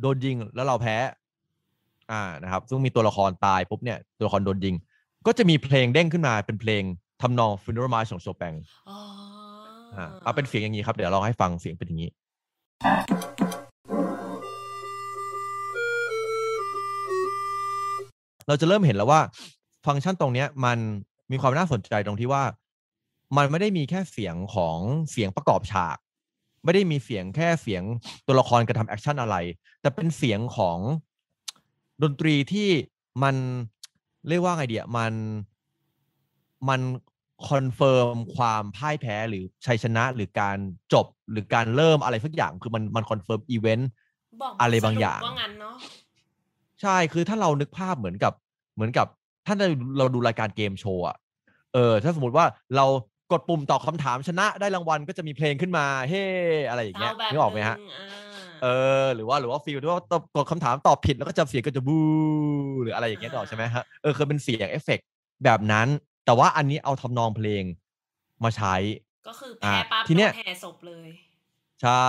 โดนยิง แล้วเราแพ้ อ่านะครับซึ่งมีตัวละครตายปุ๊บเนี่ยตัวละครโดนยิง ก็จะมีเพลงเด้งขึ้นมาเป็นเพลงทำนองฟินร์มาของโชแปงอเอาเป็นเสียงอย่างนี้ครับเดี๋ยวเราให้ฟังเสียงเป็นอย่างนี้ เราจะเริ่มเห็นแล้วว่า ฟังก์ชันตรงเนี้ย มันมีความน่าสนใจตรงที่ว่า มันไม่ได้มีแค่เสียงของเสียงประกอบฉากไม่ได้มีเสียงแค่เสียงตัวละครกระทำแอคชั่นอะไร แต่เป็นเสียงของ ดนตรีที่มันเรียกว่าไงเดียมันมันคอนเฟิร์มความพ่ายแพ้หรือชัยชนะหรือการจบหรือการเริ่มอะไรสักอย่าง คือมันมันคอนเฟิร์มอีเวนต์อะไรบางอย่าง ใช่คือถ้าเรานึกภาพเหมือนกับ เหมือนกับ ถ้าเราดูรายการเกมโชว์อะเออ ถ้าสมมติว่าเรากดปุ่มตอบคาถามชนะได้รางวัลก็จะมีเพลงขึ้นมา เฮ้อะไรอย่างเงี้ยนึกออกไหมฮะเออหรือว่าหรือว่าฟีลที่ว่า กดคำถามตอบผิดแล้วก็จะเสียงก็จะบู หรืออะไรอย่างเงี้ยต่อใช่ไหมฮะเออเคยเป็นเสียงเอฟเฟกแบบนั้น แต่ว่าอันนี้เอาทำนองเพลง มาใช้ก็คือแพ้ปั๊บทีเนี้ยแพ่ศพเลยใช่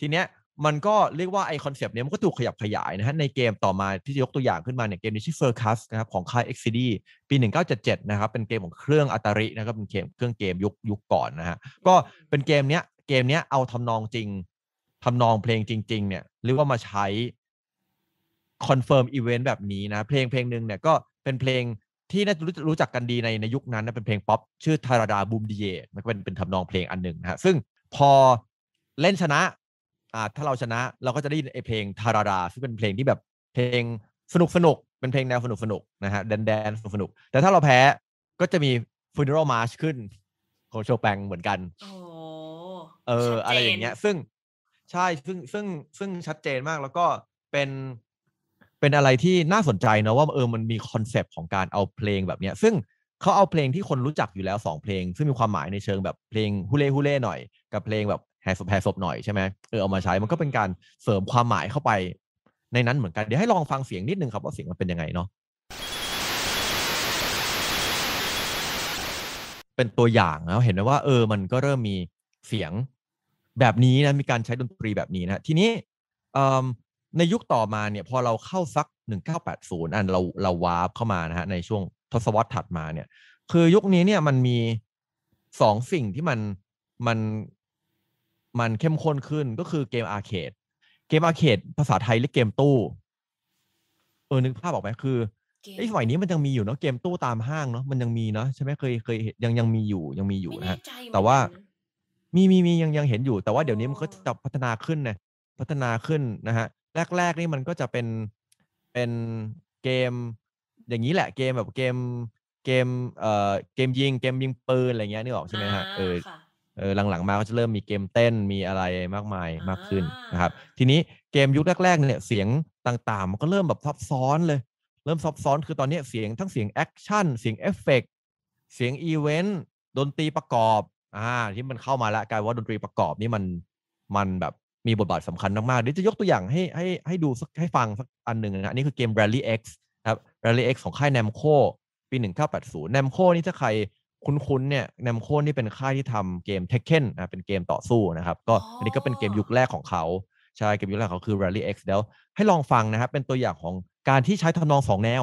ทีเนี้ยมันก็เรียกว่าไอคอนเซปต์เนี้ยมันก็ถูกขยับขยายนะฮะในเกมต่อมาที่ยกตัวอย่างขึ้นมาเนี่ยเกมนี้ชื่อ f ฟ r ร์คัสนะครับของค่าย XCD ปี 1977นะครับ เป็นเกมของเครื่องอัตารินะครับเป็นเกมเครื่องเกมยุคยุคก่อนนะฮะก็เป็นเกมเนี้ยเกมเนี้ยเอาทำนองจริงทำนองเพลงจริงๆเนี่ยหรือว่ามาใช้คอนเฟิร์มอีเวนต์แบบนี้นะ เพลงเพลงหนึ่งเนี่ยก็เป็นเพลงที่น่าจะรู้จักกันดีในในยุคนั้นนะเป็นเพลงป๊อปชื่อทาราดาบูมดีเย่มันก็เป็นเป็นทำนองเพลงอันหนึ่งนะฮะซึ่งพอเล่นชนะ่าถ้าเราชนะเราก็จะได้ยินเพลงทาราดา ซึ่งเป็นเพลงที่แบบเพลงสนุกสนุก เป็นเพลงแนวสนุกสนุกนะฮะแดนแดนสนุกสนุกแต่ถ้าเราแพ้ก็จะมี funeral march ขึ้นของโชแปงเหมือนกันเอออะไรอย่างเงี้ยซึ่งใช่ซึ่งซึ่งซึ่งชัดเจนมากแล้วก็เป็น เป็นอะไรที่น่าสนใจนะว่าเออมันมีคอนเซปต์ของการเอาเพลงแบบเนี้ย ซึ่งเขาเอาเพลงที่คนรู้จักอยู่แล้วสองเพลง ซึ่งมีความหมายในเชิงแบบเพลงฮุเล่ฮุเล่หน่อยกับเพลงแบบแห่ศพแหศพหน่อยใช่ไหมเออเอามาใช้มันก็เป็นการเสริมความหมายเข้าไปในนั้นเหมือนกันเดี๋ยวให้ลองฟังเสียงนิดนึงครับว่าเสียงมันเป็นยังไงเนาะเป็นตัวอย่าง้วเห็นไหมว่าเออมันก็เริ่มมีเสียงแบบนี้นะมีการใช้ดนตรีแบบนี้นะ ทีนี้ในยุคต่อมาเนี่ย พอเราเข้าซัก1980อันเราเราวาร์ปเข้ามา นะฮะ ในช่วงทศวรรษถัดมาเนี่ย คือยุคนี้เนี่ยมันมีสองสิ่งที่มันมันมันเข้มข้นขึ้นก็คือเกมอาร์เคดเกมอาร์เคดภาษาไทยเรียกเกมตู้เออนึกภาพออกไหมคือไอ้สมัยนี้มันยังมีอยู่เนาะเกมตู้ตามห้างเนาะมันยังมีเนาะใช่ไหมเคยเคยยังยังมีอยู่ยังมีอยู่นะแต่ว่ามีมีมียังยังเห็นอยู่ แต่ว่าเดี๋ยวนี้มันก็จะพัฒนาขึ้นนะพัฒนาขึ้นนะฮะ แรกแรกนี่มันก็จะเป็นเป็นเกม อย่างนี้แหละเกมแบบเกม เกม เอ่อเกมยิงเกมยิงปืนอะไรเงี้ยนี่ออกใช่ไหมฮะเออเออหลังๆ มาก็จะเริ่มมีเกมเต้นมีอะไรมากมายมากขึ้นนะครับทีนี้เกมยุคแรกๆ เนี่ย เสียงต่างๆมันก็เริ่มแบบซับซ้อนเลย เริ่มซับซ้อนคือตอนนี้เสียงทั้งเสียงแอคชั่นเสียงเอฟเฟกเสียงอีเวนต์ดนตรีประกอบ อ่าที่มันเข้ามาแล้วกลายว่าดนตรีประกอบนี่มันมันแบบมีบทบาทสำคัญมากๆเดี๋ยวจะยกตัวอย่างให้ให้ให้ดูสักให้ฟังสักอันหนึ่งนะนี่คือเกม Rally X ครับ Rally X ของค่ายแนมโคปี1980แนมโคนี่ถ้าใครคุ้นๆเนี่ยแนมโคนนี่เป็นค่ายที่ทำเกมเทคเคนนะเป็นเกมต่อสู้นะครับ ก็อันนี้ก็เป็นเกมยุคแรกของเขา ใช่เกมยุคแรกเขาคือ Rally X แล้วให้ลองฟังนะครับ เป็นตัวอย่างของการที่ใช้ทำนองสองแนว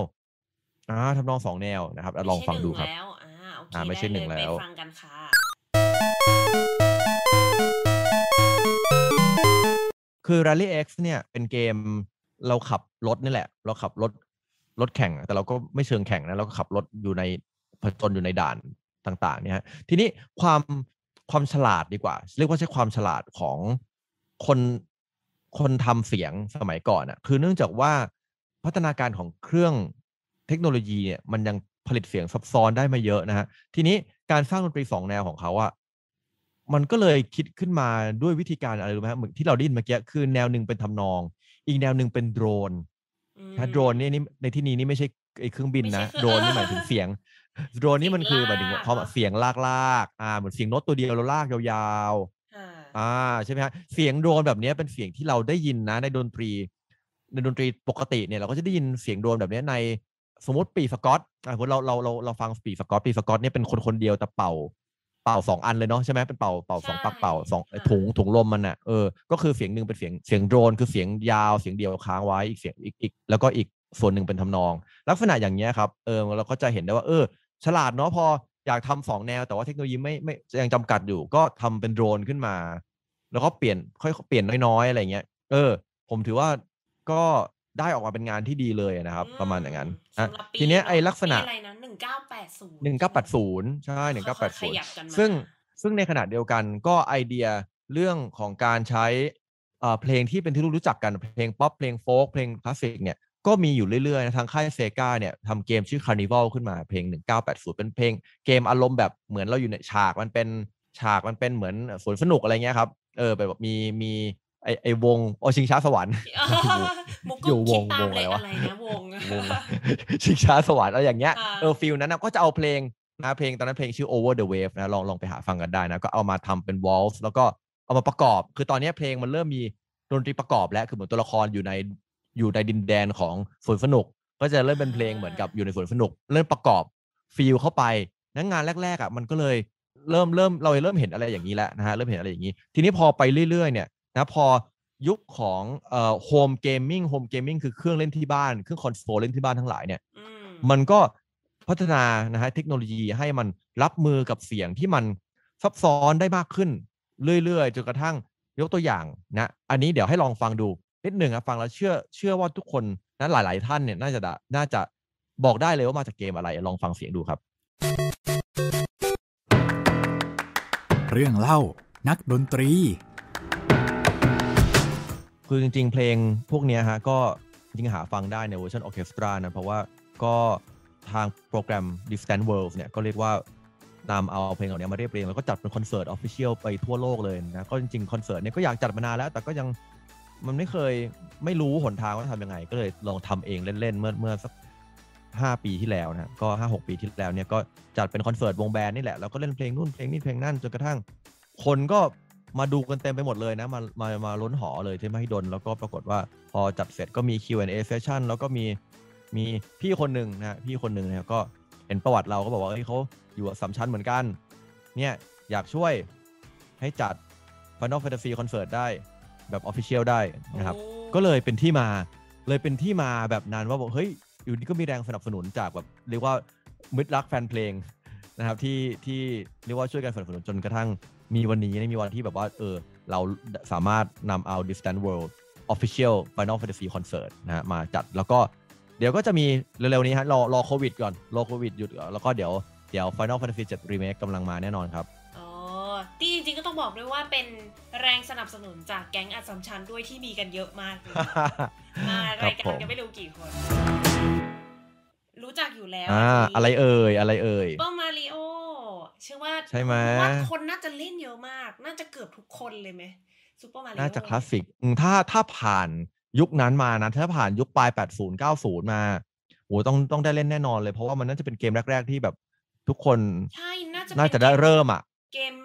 อ่าทำนองสองแนวนะครับลองฟังดูครับอ่าไม่ใช่หนึ่งแล้วน่คือ Rally X เนี่ยเป็นเกมเราขับรถนี่แหละ เราขับรถรถแข่ง แต่เราก็ไม่เชิงแข่งนะเราก็ขับรถอยู่ในผจญอยู่ในด่านต่าง ๆ เนี่ย ทีนี้ความความฉลาดดีกว่า เรียกว่าใช้ความฉลาดของคนคนทำเสียงสมัยก่อนอะ่ะ คือเนื่องจากว่าพัฒนาการของเครื่องเทคโนโลยีเนี่ยมันยังผลิตเสียงซับซ้อนได้มาเยอะนะฮะ ทีนี้การสร้างดนตรีสองแนวของเขาอะมันก็เลยคิดขึ้นมาด้วยวิธีการ อะไรรู้ไหมฮะเหมือนที่เราได้ยินเมื่อกี้คือแนวหนึ่งเป็นทำนอง อีกแนวหนึ่งเป็นโดรนนะโดรนนี่ในที่นี้นี่ไม่ใช่ไอเครื่องบินนะโดรนนี่หมายถึงเสียงโดรนนี่มันคือแบบนถึงเขาเสียงลากลากอ่าเหมือนเสียงโน้ตตัวเดียวแล้วลากยาวๆอ่าใช่ไหมฮะเสียงโดรนแบบนี้เป็นเสียงที่เราได้ยินนะ ในดนตรี ในดนตรีปกติเนี่ยเราก็จะได้ยินเสียงโดรนแบบนี้ในสมมติปีสกอตอ่าเราเราเราเราฟังปีสกอตปีสกอตเนี่ยเป็นคนคนเดียวแต่เป่า เป่าสองอันเลยเนาะใช่ไหมเป็นเป่าเป่าสองปักเป่าสองถุงถุงลมมันอ่ะเออก็คือเสียงหนึ่งเป็นเสียงเสียงโดรนคือเสียงยาวเสียงเดียวค้างไว้อีกเสียงอีกอีกแล้วก็อีกส่วนหนึ่งเป็นทำนอง ลักษณะอย่างเงี้ยครับเออเราก็จะเห็นได้ว่าเออฉลาดเนาะพออยากทำสองแนวแต่ว่าเทคโนโลยีไม่ไม่ยังจำกัดอยู่ก็ทำเป็นโดรนขึ้นมาแล้วก็เปลี่ยน ค่อยเปลี่ยนน้อยๆ อะไรเงี้ย เออ ผมถือว่าก็ได้ออกมาเป็นงานที่ดีเลยนะครับ ประมาณอย่างนั้น ทีเนี้ยไอลักษณะอะไรนะหนึ่งเก้าแปดศูนย์หนึ่งเก้าแปดศูนย์ใช่หนึ่งเก้าแปดศูนย์ซึ่งซึ่งในขณะเดียวกันก็ไอเดียเรื่องของการใช้เพลงที่เป็นที่รู้จักกันเพลงป๊อปเพลงโฟกเพลงคลาสสิกเนี่ยก็มีอยู่เรื่อยๆนะทางค่ายเซกาเนี่ยทำเกมชื่อ Carnival ขึ้นมาเพลง 1980 เป็นเพลงเกมอารมณ์แบบเหมือนเราอยู่ในฉากมันเป็นฉากมันเป็นเหมือนสวนสนุกอะไรเงี้ยครับเออแบบมีมีไอไอวงโอชิงช้าสวรรค์อยู่วงวงอะไรวะวง ชิงช้าสวรรค์อะไรอย่างเงี้ยเออฟิลนั้นนะก็จะเอาเพลงนะเพลง ตอนนั้นเพลงชื่อ Over the Wave นะลองลองไปหาฟังกันได้นะก็เอามาทำเป็น w a l t z แล้วก็เอามาประกอบคือตอนนี้เพลงมันเริ่มมีดนตรีประกอบแล้วคือเหมือนตัวละครอยู่ในอยู่ในดินแดนของสวนสนุกก็จะเริ่มเป็นเพลงเหมือนกับอยู่ในสวนสนุกเริ่มประกอบฟิลเข้าไปนักงานแรกๆอ่ะมันก็เลยเริ่มเริ่มเราเริ่มเห็นอะไรอย่างนี้แล้วนะฮะเริ่มเห็นอะไรอย่างนี้ ทีนี้พอไปเรื่อยๆเนี่ยนะพอยุคของเอ่อโฮมเกมมิ่งโฮมเกมมิ่งคือเครื่องเล่นที่บ้านเครื่องคอนโซลเล่นที่บ้านทั้งหลายเนี่ยมันก็พัฒนานะฮะเทคโนโลยีให้มันรับมือกับเสียงที่มันซับซ้อนได้มากขึ้นเรื่อย ๆจนกระทั่งยกตัวอย่างนะอันนี้เดี๋ยวให้ลองฟังดูนิดหนึ่งอะฟังแล้วเชื่อเชื่อว่าทุกคนนั้นหลาย ๆท่านเนี่ยน่าจะน่าจะบอกได้เลยว่ามาจากเกมอะไรลองฟังเสียงดูครับ เรื่องเล่านักดนตรี คือจริง ๆเพลงพวกนี้ฮะก็จริงหาฟังได้ในเวอร์ชันออเคสตรานะ เพราะว่าก็ทางโปรแกรม Distant Worlds เนี่ยก็เรียกว่านำเอาเพลงเหล่านี้มาเรียบเรียงแล้วก็จัดเป็นคอนเสิร์ตออฟฟิเชียลไปทั่วโลกเลยนะ ก็จริงๆคอนเสิร์ตเนี่ยก็อยากจัดมานานแล้ว แต่ก็ยังมันไม่เคยไม่รู้หนทางว่าทำยังไง ก็เลยลองทำเองเล่น ๆ เมื่อเมื่อสักห้าปีที่แล้วนะ ก็ห้าหกปีที่แล้วเนี่ยก็จัดเป็นคอนเสิร์ตวงแบนด์นี่แหละแล้วก็เล่นเพลงนู่นเพลงนี่เพลงนั่นจนกระทั่งคนก็มาดูกันเต็มไปหมดเลยนะ มามามาล้นหอเลยที่มห้ดนแล้วก็ปรากฏว่าพอจัดเสร็จก็มี Q&A session แล้วก็มีมีพี่คนหนึ่งนะ พี่คนหนึ่งเนี่ยก็เห็นประวัติเราก็บอกว่าเฮ้ยเขาอยู่สัมชันเหมือนกันเนี่ยอยากช่วยให้จัด Final Fantasy Concert ได้แบบออฟฟิเชียลได้นะครับ ก็เลยเป็นที่มาเลยเป็นที่มาแบบนั้นว่าบอกเฮ้ย อยู่นี่ก็มีแรงสนับสนุนจากแบบ เรียกว่ามิตรรักแฟนเพลงนะครับที่ที่เรียกว่าช่วยกันสนับสนุนจนกระทั่งมีวันนี้มีวันที่แบบว่าเออเราสามารถนำเอา Distant World Official Final Fantasy Concert นะฮะมาจัดแล้วก็เดี๋ยวก็จะมีเร็วๆนี้ฮะรอรอโควิดก่อนรอโควิดหยุดแล้วก็เดี๋ยวเดี๋ยว Final Fantasy 7 Remake กำลังมาแน่นอนครับองบอกด้วยว่าเป็นแรงสนับสนุนจากแก๊งอัดสมชันด้วยที่มีกันเยอะมากเลยมารายการกันไม่รู้กี่คนรู้จักอยู่แล้วอะไรเอ่ยอะไรเอ่ยป้ามาริโอเชื่อว่าใช่ไหมว่าคนน่าจะเล่นเยอะมาก น่าจะเกือบทุกคนเลยไหมซูเปอร์มาริโอน่าจะคลาสสิกถ้าถ้าผ่านยุคนั้นมานะถ้าผ่านยุคปลาย80 90มาโอหต้องต้องได้เล่นแน่นอนเลย เพราะว่ามันน่าจะเป็นเกมแรก ๆ ที่แบบทุกคนใช่น่าจะน่าจะได้เริ่มอ่ะเกม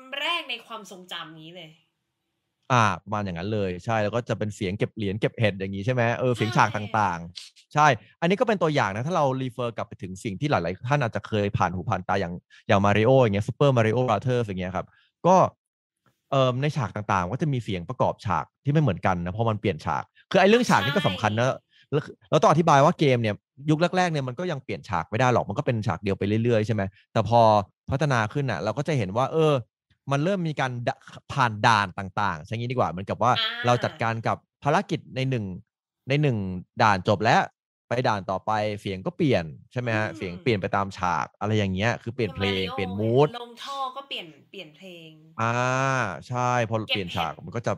ในความทรงจำนี้เลย อ่าประมาณอย่างนั้นเลย ใช่แล้วก็จะเป็นเสียงเก็บเหรียญเก็บเห็ดอย่างนี้ใช่ไหมเออ เสียงฉากต่าง ๆ ใช่ อันนี้ก็เป็นตัวอย่างนะ ถ้าเรารีเฟอร์กลับไปถึงสิ่งที่หลายๆท่านอาจจะเคยผ่านหูผ่านตาอย่างอย่างมาริโออย่างเงี้ยซูเปอร์มาริโอบราเธอร์อย่างเงี้ยครับก็ เอ่อในฉากต่างๆก็จะมีเสียงประกอบฉากที่ไม่เหมือนกันนะเพราะมันเปลี่ยนฉากคือไอ้เรื่องฉากนี่ก็สำคัญนะแเราต้องอธิบายว่าเกมเนี่ย ยุคแรกๆเนี่ยมันก็ยังเปลี่ยนฉากไม่ได้หรอก มันก็เป็นฉากเดียวไปเรื่อยๆใช่ไหมแต่พอพัฒนาขึ้นอ่ะเราก็จะเห็นว่า เออมันเริ่มมีการผ่านด่านต่างๆใช่ไหนีดีกว่าเหมือนกับว่าเราจัดการกับภารกิจในหนึ่งในหนึ่งด่านจบแล้ว ไปด่านต่อไปเสียงก็เปลี่ยนใช่ไหมฮะเสียงเปลี่ยนไปตามฉากอะไรอย่างเงี้ยคือเปลี่ยนเพลงเปลี่ยนมูดลงท่อก็เปลี่ยนเปลี่ยนเพลง อ่าใช่ พอเปลี่ยนฉากมันก็จะ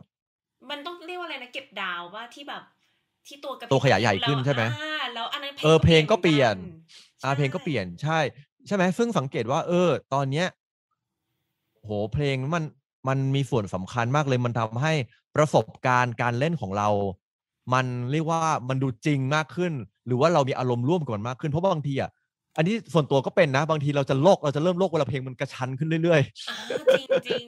มันต้องเรียกว่าอะไรนะเก็บดาวว่าที่แบบ ที่ตัวกระตัวขยายใหญ่ขึ้นใช่ไหมแล้วอันนั้นเออเพลงก็เปลี่ยนอ่าเพลงก็เปลี่ยนใช่ใช่ไหมซึ่งสังเกตว่า เออ ตอนเนี้ยโหเพลงมันมันมีส่วนสำคัญมากเลยมันทำให้ประสบการณ์การเล่นของเรา มันเรียกว่ามันดูจริงมากขึ้น หรือว่าเรามีอารมณ์ร่วมกับมันมากขึ้นเพราะบางทีอ่ะอันนี้ส่วนตัวก็เป็นนะ บางทีเราจะโลกเราจะเริ่มโลกเวลาเพลงมันกระชันขึ้นเรื่อยๆจริงจริง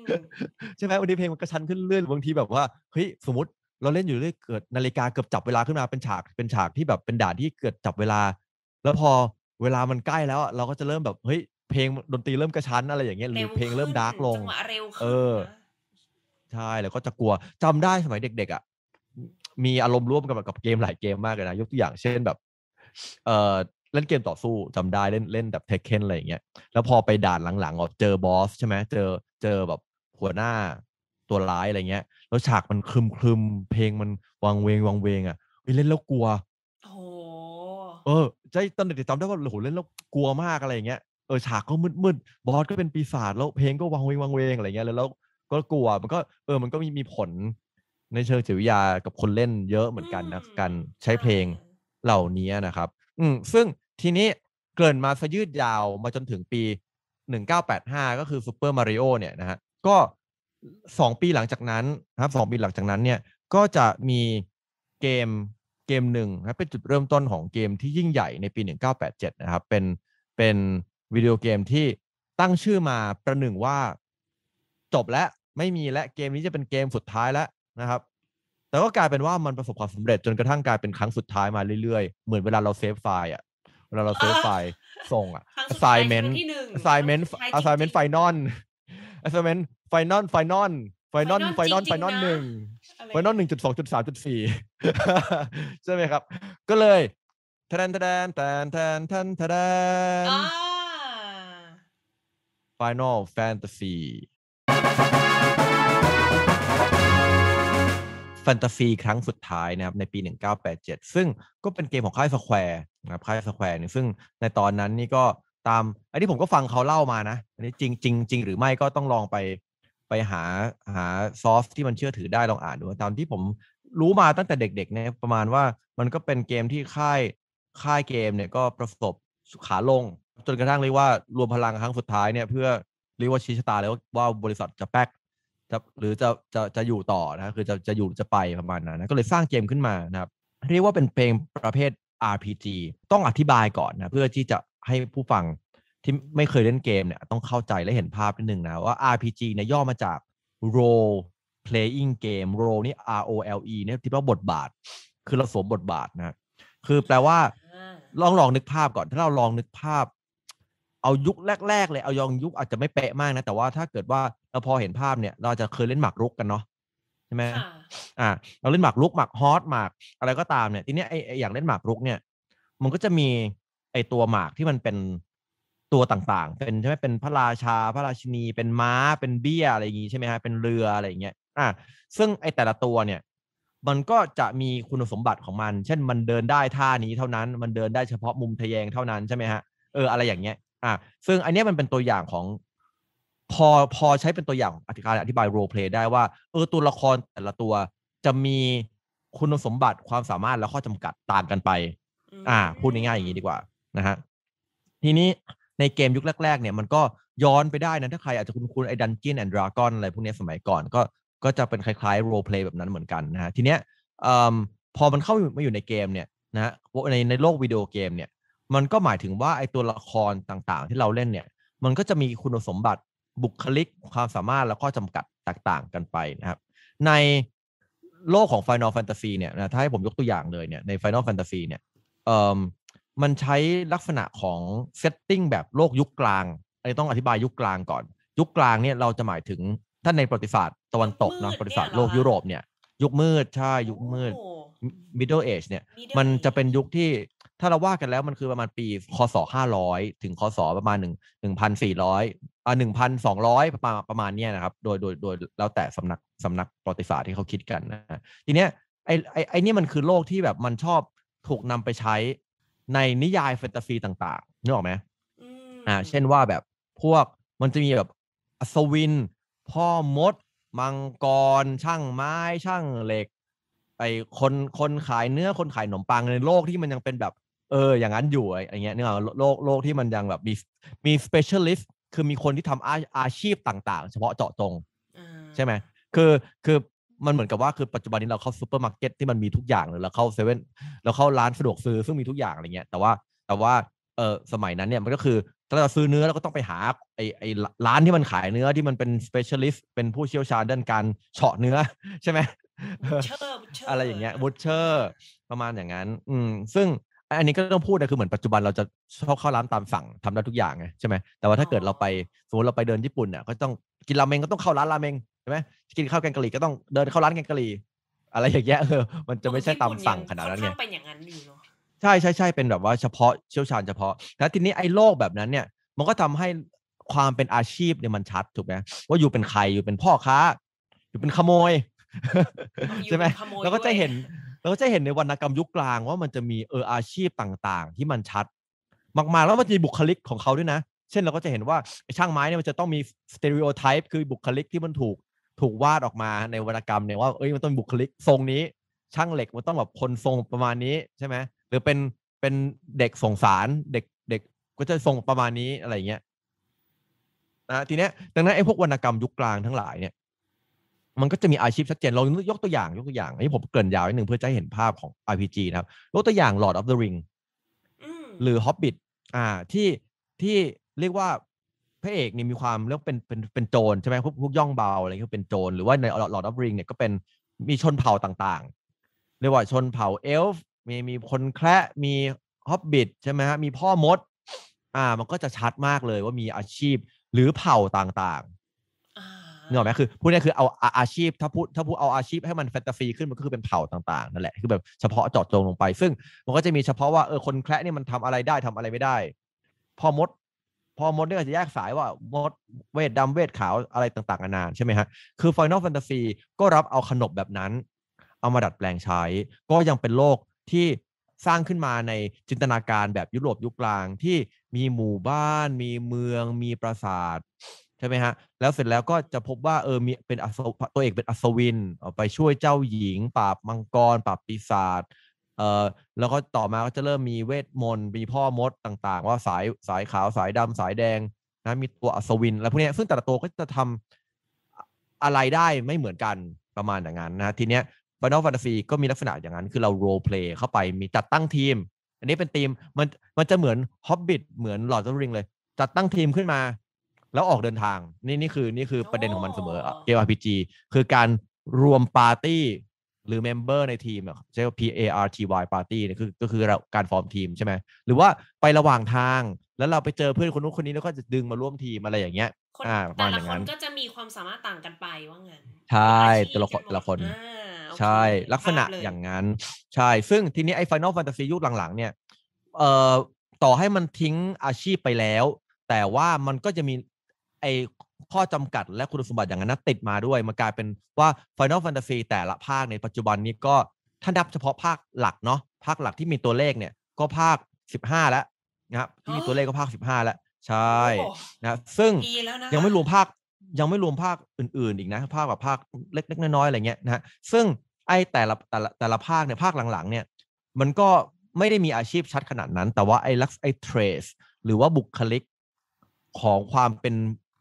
ใช่ไหมวันนี้เพลงมันกระชันขึ้นเรื่อยบางทีแบบว่าเฮ้ยสมมติ เราเล่นอยู่เรื่อยเกิดนาฬิกาเกือบจับเวลาขึ้นมาเป็นฉากเป็นฉากที่แบบเป็นด่านที่เกิดจับเวลา แล้วพอเวลามันใกล้แล้วเราก็จะเริ่มแบบเฮ้ยเพลงดนตรีเริ่มกระชั้นอะไรอย่างเงี้ยหรือเพลงเริ่มดาร์กลงเออใช่แล้วก็จะกลัว จำได้สมัยเด็กๆอ่ะ มีอารมณ์ร่วมกับกับเกมหลายเกมมากเลยนะยกตัวอย่างเช่นแบบ เออเล่นเกมต่อสู้จำได้เล่นเล่นแบบเทคเคนอะไรอย่างเงี้ยแล้วพอไปด่านหลังๆออกเจอบอสใช่ไหมเจอเจอแบบหัวหน้าตัวร้ายอะไรเงี้ย แล้วฉากมันคลึมคลึมเพลงมันวังเวงวังเวงอ่ะเล่นแล้วกลัวโอ้เออใช่ตอนเด็กจำได้ว่าโอ้โหเล่นแล้วกลัวมากอะไรอย่างเงี้ยเออฉากก็มืดมืดบอสก็เป็นปีศาจแล้วเพลงก็วังเวงวังเวงอะไรเงี้ยแล้วแล้วก็กลัวมันก็เออมันก็มีมีผลในเชิงจิตวิทยากับคนเล่นเยอะเหมือนกันนะการใช้เพลงเหล่านี้นะครับอืมซึ่งทีนี้เกินมาซะยืดยาวมาจนถึงปี 1985 ก็คือซูเปอร์มาริโอเนี่ยนะฮะก็สองปีหลังจากนั้นนะครับสองปีหลังจากนั้นเนี่ยก็จะมีเกมเกมหนึ่งนะเป็นจุดเริ่มต้นของเกมที่ยิ่งใหญ่ในปี 1987นะครับเป็นเป็นวิดีโอเกมที่ตั้งชื่อมาประหนึ่งว่าจบและไม่มีและเกมนี้จะเป็นเกมสุดท้ายแล้วนะครับ แต่ก็กลายเป็นว่ามันประสบความสำเร็จจนกระทั่งกลายเป็นครั้งสุดท้ายมาเรื่อยๆ เหมือนเวลาเราเซฟไฟล์อ่ะเวลาเราเซฟไฟล์ส่งอ่ะ assignment assignment assignment final assignment final final ไฟนอลไฟนอลไฟนอลหนึ่งไฟนอลหนึ่งจุดสองจุดสามจุดสี่ใช่ไหมครับ ก็เลยแทนแทนแทนแทนแทนแทน Final Fantasy แฟนตาซีครั้งสุดท้ายนะครับ ในปี 1987 ซึ่งก็เป็นเกมของค่ายสแควร์นะครับ ค่ายสแควร์นี่ซึ่งในตอนนั้นนี่ก็ตาม อันนี้ผมก็ฟังเขาเล่ามานะอันนี้จริงจริงจริงหรือไม่ก็ต้องลองไปไปหาหาซอฟที่มันเชื่อถือได้ลองอ่านดูตามที่ผมรู้มาตั้งแต่เด็กๆเนี่ยประมาณว่ามันก็เป็นเกมที่ค่ายค่ายเกมเนี่ยก็ประสบขาลงจนกระทั่งเรียกว่ารวมพลังครั้งสุดท้ายเนี่ยเพื่อเรียกว่าชี้ชะตาเลยวว่าบริษัทจะแป๊กจะหรือจะจะจะอยู่ต่อนะคือจะจะอยู่จะไปประมาณนั้นนะก็เลยสร้างเกมขึ้นมานะครับเรียกว่าเป็นเพลงประเภท RPG ต้องอธิบายก่อนนะ เพื่อที่จะให้ผู้ฟังที่ไม่เคยเล่นเกมเนี่ย ต้องเข้าใจและเห็นภาพนิดหนึ่งนะ ว่า RPG เนี่ยย่อมาจาก role playing game role นี่ R O L E เนี่ยที่แปลว่าบทบาท คือเราสวมบทบาทนะคือแปลว่า ลองลองนึกภาพก่อน ถ้าเราลองนึกภาพเอายุคแรก ๆ เลยเอายองยุคอาจจะไม่เป๊ะมากนะแต่ว่าถ้าเกิดว่าเราพอเห็นภาพเนี่ยเราจะเคยเล่นหมากรุกกันเนาะใช่ไหมอ่า เราเล่นหมากรุกหมากฮอตหมาก อะไรก็ตามเนี่ยทีนี้ไออย่างเล่นหมากรุกเนี่ย มันก็จะมีไอตัวหมากที่มันเป็นตัวต่าง ๆ เป็นใช่ไหมเป็นพระราชาพระราชินีเป็นม้าเป็นเบี้ยอะไรอย่างงี้ใช่ไหมฮะเป็นเรืออะไรอย่างเงี้ย อ่า ซึ่งไอแต่ละตัวเนี่ย มันก็จะมีคุณสมบัติของมัน เช่นมันเดินได้ท่านี้เท่านั้นมันเดินได้เฉพาะมุมทะแยงเท่านั้นใช่ไหมฮะเอออะไรอย่างเงี้ยอ่ะซึ่งอันนี้มันเป็นตัวอย่างของพอพอใช้เป็นตัวอย่างอธิการอธิบายโรเพลย์ได้ว่าเออตัวละครแต่ละตัว จะมีคุณสมบัติความสามารถและข้อจำกัดต่างกันไป อ่า พูดง่ายๆอย่างนี้ดีกว่านะฮะทีนี้ในเกมยุคแรกๆเนี่ยมันก็ย้อนไปได้นะ ถ้าใครอาจจะคุ้นคุ้นไอ้ดันเจียนแอนด์ดราก้อนอะไรพวกนี้สมัยก่อน ก็ก็จะเป็นคล้าย ๆ โรเพลย์แบบนั้นเหมือนกันนะฮะทีเนี้ยอ่พอมันเข้ามาอยู่ในเกมเนี่ย นะฮะในในโลกวิดีโอเกมเนี่ยมันก็หมายถึงว่าไอ้ตัวละครต่างๆ ที่เราเล่นเนี่ย มันก็จะมีคุณสมบัติบุคลิกความสามารถแล้วก็จำกัดแตกต่างกันไปนะครับ ในโลกของ Final Fantasy เนี่ยนะถ้าให้ผมยกตัวอย่างเลยเนี่ย ใน Final Fantasy เนี่ยเออมันใช้ลักษณะของเซตติ้งแบบโลกยุคกลางอันนี้ต้องอธิบายยุคกลางก่อน ยุคกลางเนี่ย เราจะหมายถึงถ้าในประวัติศาสตร์ตะวันตกนะประวัติศาสตร์โลกยุโรปเนี่ยยุคมืดใช่ยุคมืด Middle Age เนี่ยมันจะเป็นยุคที่ถ้าเราว่ากันแล้วมันคือประมาณปีคศ500 ถึงคศประมาณ1 1,400อ่า1,200 ประมาณประมาณเนี้ยนะครับ โดยโดยโดยแล้วแต่สำนักสำนักประวัติศาสตร์ที่เขาคิดกันนะทีเนี้ยไอไอไอนี่มันคือโลกที่แบบมันชอบถูกนำไปใช้ในนิยายแฟนตาซีต่างๆนึกออกไหมอ่า เช่นว่าแบบพวกมันจะมีแบบอัศวิน พ่อมด มังกรช่างไม้ช่างเหล็กไปคนคนขายเนื้อคนขายขนมปังในโลกที่มันยังเป็นแบบเอออย่างนั้นอยู่อ้เงี้ยเนี่ยโลกโลกที่มันยังแบบมีมี specialist คือมีคนที่ทำอาอาชีพต่างๆ เฉพาะเจาะจงใช่ไหมคือคือมันเหมือนกับว่าคือปัจจุบันนี้เราเข้าซูเปอร์มาร์เก็ตที่มันมีทุกอย่างเลยเราเข้าเซเว่นเราเข้าร้านสะดวกซื้อ ซึ่งมีทุกอย่างอะไรเงี้ย แต่ว่าแต่ว่าเออสมัยนั้นเนี่ยมันก็คือถ้าเราซื้อเนื้อเราก็ต้องไปหาไอไอร้านที่มันขายเนื้อที่มันเป็น specialist เป็นผู้เชี่ยวชาญด้านการเฉาะเนื้อใช่ไหมอะไรอย่างเงี้ยบูชเชอร์ประมาณอย่างนั้น อืมซึ่งอันนี้ก็ต้องพูดนะคือเหมือนปัจจุบันเราจะชอบเข้าร้านตามสั่งทำได้ทุกอย่างไงใช่ไหมแต่ว่าถ้าเกิดเราไปสมมติเราไปเดินญี่ปุ่นเนี่ยก็ต้องกินราเมงก็ต้องเข้าร้านราเมงใช่ไหมกินข้าวแกงกะหรี่ก็ต้องเดินเข้าร้านแกงกะหรี่อะไรอย่างเงี้ยเออมันจะไม่ใช่ตามสั่งขนาดนั้นไงเป็นอย่างนั้นยเนาะใช่ใช่ใช่เป็นแบบว่า เฉพาะเชี่ยวชาญเฉพาะแล้วทีนี้ไอ้โลกแบบนั้น เนี่ยมันก็ทำให้ความเป็นอาชีพเนี่ยมันชัดถูกไหมว่าอยู่เป็นใครอยู่เป็นพ่อค้า อยู่เป็นขโมย ใช่ไหมเราก็จะเห็นเราก็จะเห็นในวรรณกรรมยุคกลางว่ามันจะมีเอออาชีพต่างๆ ที่มันชัด มากๆแล้วมันจะมีบุคลิกของเขาด้วยนะเช่นเราก็จะเห็นว่าช่างไม้เนี่ยมันจะต้องมี สเตอริโอไทป์คือบุคลิกที่มันถูกถูกวาดออกมาในวรรณกรรมเนี่ยว่าเอ้ยมันต้องบุคลิกทรงนี้ ช่างเหล็กมันต้องแบบคนทรงประมาณนี้ใช่ไหมหรือเป็นเป็นเด็กส่งสาร เด็กเด็กก็จะทรงประมาณนี้อะไรเงี้ยนะทีเนี้ยดังนั้นไอ้พวกวรรณกรรมยุคกลางทั้งหลายเนี่ยมันก็จะมีอาชีพชัดเจนเรายกตัวอย่างยกตัวอย่างอนี้ผมเกริ่นยาวนิดนึงเพื่อจะเห็นภาพของ RPG นะครับยกตัวอย่าง Lord of the Ring หรือ Hobbit อ่าที่ที่เรียกว่า พระเอกนี่มีความเรียกเป็นเป็นเป็นโจรใช่ไหมพวกพวกย่องเบาอะไรเขาเป็นโจรหรือว่าใน Lord of the Ring เนี่ยก็เป็นมีชนเผ่าต่างๆเรียกว่าชนเผ่าเอลฟ์มีมีคนแคระมีฮอบบิทใช่ไหมฮะมีพ่อมด อ่า มันก็จะชัดมากเลยว่ามีอาชีพหรือเผ่าต่างเนอะไหมคือพูดง่ายคือเอาอาชีพถ้าพูดถ้าพูดเอาอาชีพให้มันแฟนตาซีขึ้นมันก็คือเป็นเผ่าต่าง ๆ นั่นแหละคือแบบเฉพาะเจาะจงลงไป ซึ่งมันก็จะมีเฉพาะว่าเออคนแคระนี่มันทำอะไรได้ทำอะไรไม่ได้ พอมด พอมดเนี่ยจะแยกสายว่ามดเวทดำเวทขาวอะไรต่างๆนานาใช่ไหมฮะ คือ f i นอลแฟนตาฟีก็รับเอาขนบแบบนั้น เอามาดัดแปลงใช้ ก็ยังเป็นโลกที่สร้างขึ้นมาในจินตนาการแบบยุโรปยุคกลางที่มีหมู่บ้าน มีเมือง มีปราสาทใช่ไหมฮะ แล้วเสร็จแล้วก็จะพบว่าเออมีเป็นอสตัวเอกเป็นอัศวินไปช่วยเจ้าหญิง ปราบมังกรปราบปีศาจ เอ่อแล้วก็ต่อมาก็จะเริ่มมีเวทมนต์ มีพ่อมดต่างๆ ว่าสายสายขาวสายดำสายแดงนะมีตัวอัศวินแะ้วพวกนี้ซึ่งแต่ละตัวก็จะทำอะไรได้ไม่เหมือนกันประมาณอย่างนั้นนะทีเนี้ยฟน n a l f a นตาซีก็มีลักษณะอย่างนั้นคือเราโรลเพลย์เข้าไปมีจัดตั้งทีม อันนี้เป็นทีมมันมันจะเหมือนฮอบบิทเหมือนหลอดเดลริงเลย จัดตั้งทีมขึ้นมาแล้วออกเดินทางนี่นี่คือนี่คือประเด็นของมันเสมอเกม RPG คือการรวมปาร์ตี้หรือเมมเบอร์ในทีมใช้า P A R T Y party เนี่ยคือก็คือเราการฟอร์มทีมใช่ไหมหรือว่าไประหว่างทางแล้วเราไปเจอเพื่อนคนนู้นคนนี้แล้วก็จะดึงมาร่วมทีมอะไรอย่างเงี้ยอ่าแต่ละคนก็จะมีความสามารถต่างกันไปว่างั้นใช่แต่ละคนแต่ละคนใช่ลักษณะอย่างนั้นใช่ซึ่งทีนี้ไอ้ Final Fantasy ยุคหลังๆเนี่ยเอ่อต่อให้มันทิ้งอาชีพไปแล้ว แต่ว่ามันก็จะมีไอข้อจำกัดและคุณสมบัติอย่างนั้นติดมาด้วยมันกลายเป็นว่า Final Fantasy แต่ละภาคในปัจจุบันนี้ก็ถ้านับเฉพาะภาคหลัก เนาะภาคหลักที่มีตัวเลขเนี่ย ก็ภาค15แล้วนะครับที่ มีตัวเลขก็ภาค 15 แล้ว ใช่นะซึ่งยังไม่รวมภาคยังไม่รวมภาคอื่น ๆอีก นะภาคแบบภาคเล็กๆน้อยๆอะไรเงี้ยนะฮะซึ่งไอ้แต่ละแต่ละแต่ละภาคเนี่ยภาคหลังๆเนี่ยมันก็ไม่ได้มีอาชีพชัดขนาดนั้น แต่ว่าไอ้ลักษไอ้เทรสหรือว่าบุคลิกของความเป็น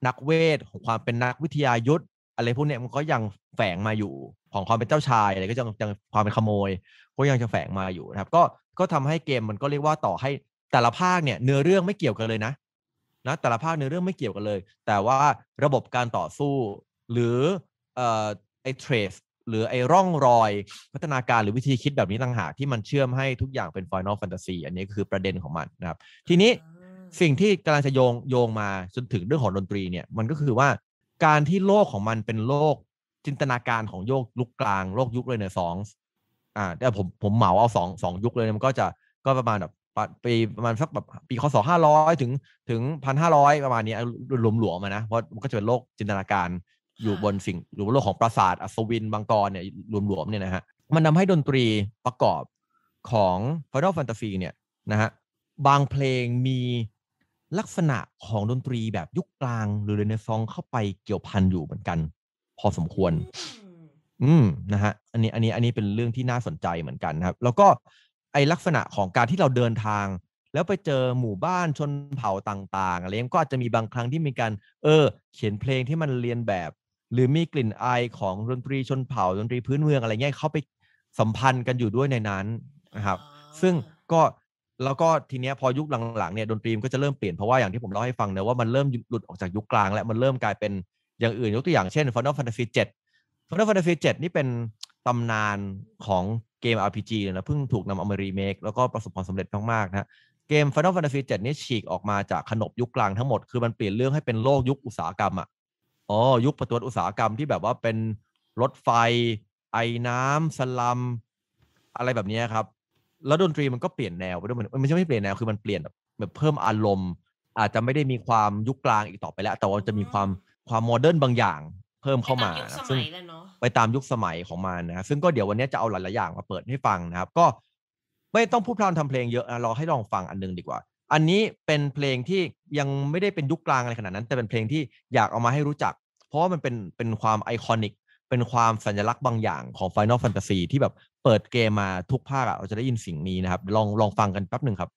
นักเวทของความเป็นนักวิทยายุทธอะไรพวกเนี้ยมันก็ยังแฝงมาอยู่ของความเป็นเจ้าชายอะไรก็ยังยังความเป็นขโมยก็ยังจะแฝงมาอยู่นะครับก็ก็ทำให้เกมมันก็เรียกว่าต่อให้แต่ละภาคเนี่ยเนื้อเรื่องไม่เกี่ยวกันเลยนะนะแต่ละภาคเนื้อเรื่องไม่เกี่ยวกันเลย แต่ว่าระบบการต่อสู้หรือเอ่อไอ้เทรสหรือไอ้ร่องรอยพัฒนาการหรือวิธีคิดแบบนี้ต่างหากที่มันเชื่อมให้ทุกอย่างเป็นฟ i n a l Fantasy อันนี้คือประเด็นของมันนะครับ ทีนี้สิ่งที่กำลังจะโยงโยงมาจนถึงเรื่องของดนตรีเนี่ยมันก็คือว่าการที่โลกของมันเป็นโลกจินตนาการของโยกลุกกลาง โลกยุคเลยเนี่ยสองอ่าแต่ผมผมเหมาเอาสองสองยุคเลยมันก็จะก็ประมาณแบบปีประมาณสักแบบปีคศห้าร้อยถึงถึงพันห้าร้อยประมาณนี้หลวมหลวมนะเพราะมันก็จะเป็นโลกจินตนาการอยู่บนสิ่งอยู่บนโลกของปราสาท อัศวินบางกรเนี่ยหลวมหลวมเนี่ยนะฮะมันทาให้ดนตรีประกอบของ Final Fantasy เนี่ยนะฮะบางเพลงมีลักษณะของดนตรีแบบยุคกลาง หรือ เรเนซองเข้าไปเกี่ยวพันอยู่เหมือนกัน พอสมควร อืมนะฮะอันนี้อันนี้อันนี้เป็นเรื่องที่น่าสนใจเหมือนกันครับ แล้วก็ไอลักษณะของการที่เราเดินทาง แล้วไปเจอหมู่บ้านชนเผ่าต่างๆอะไรเงก็ อาจจะมีบางครั้งที่มีการ เออ เขียนเพลงที่มันเรียนแบบ หรือมีกลิ่นอายของดนตรีชนเผ่าดนตรีพื้นเมืองอะไรเงี้ยเข้าไปสัมพันธ์กันอยู่ด้วยในนั้นนะครับ ซึ่งก็แล้วก็ทีเนี้ยพอยุคหลังๆเนี่ยดนตรีมก็จะเริ่มเปลี่ยนเพราะว่า อย่างที่ผมเล่าให้ฟังนะว่ามันเริ่มหลุดออกจากยุคกลางและมันเริ่มกลายเป็นอย่างอื่น ยกตัวอย่างเช่น Final Fantasy 7 Final Fantasy 7 นี่เป็นตำนานของเกม RPG เลยนะเพิ่งถูกนำเอามารีเมค แล้วก็ประสบความสำเร็จมากๆนะเกม Final Fantasy 7 นี่ฉีกออกมาจากขนบยุคกลางทั้งหมดคือมันเปลี่ยนเรื่องให้เป็นโลกยุคอุตสาหกรรมอ่ะอ๋อยุคประตูอุตสาหกรรมที่แบบว่าเป็นรถไฟ ไอ้น้ำสลัมอะไรแบบนี้ครับแล้วดนตรีมันก็เปลี่ยนแนวไปด้วยมันไม่ใช่ไม่เปลี่ยนแนวคือมันเปลี่ยนแบบเพิ่มอารมณ์ อาจจะไม่ได้มีความยุคกลางอีกต่อไปแล้ว แต่ว่าจะมีความความโมเดิร์นบางอย่างเพิ่มเข้ามา ซึ่งไปตามยุคสมัยของมันนะครับซึ่งก็เดี๋ยววันนี้จะเอาหลาย ๆ อย่างมาเปิดให้ฟังนะครับ ก็ไม่ต้องพูดพร่ำทำเพลงเยอะนะรอให้ลองฟังอันนึงดีกว่า อันนี้เป็นเพลงที่ยังไม่ได้เป็นยุคกลางอะไรขนาดนั้น แต่เป็นเพลงที่อยากเอามาให้รู้จัก เพราะว่ามันเป็นเป็นความไอคอนิกเป็นความสัญลักษณ์บางอย่างของ Final Fantasy ที่แบบเปิดเกมมาทุกภาคอะเราจะได้ยินสิ่งนี้นะครับ ลองลองฟังกันแป๊บหนึ่งครับ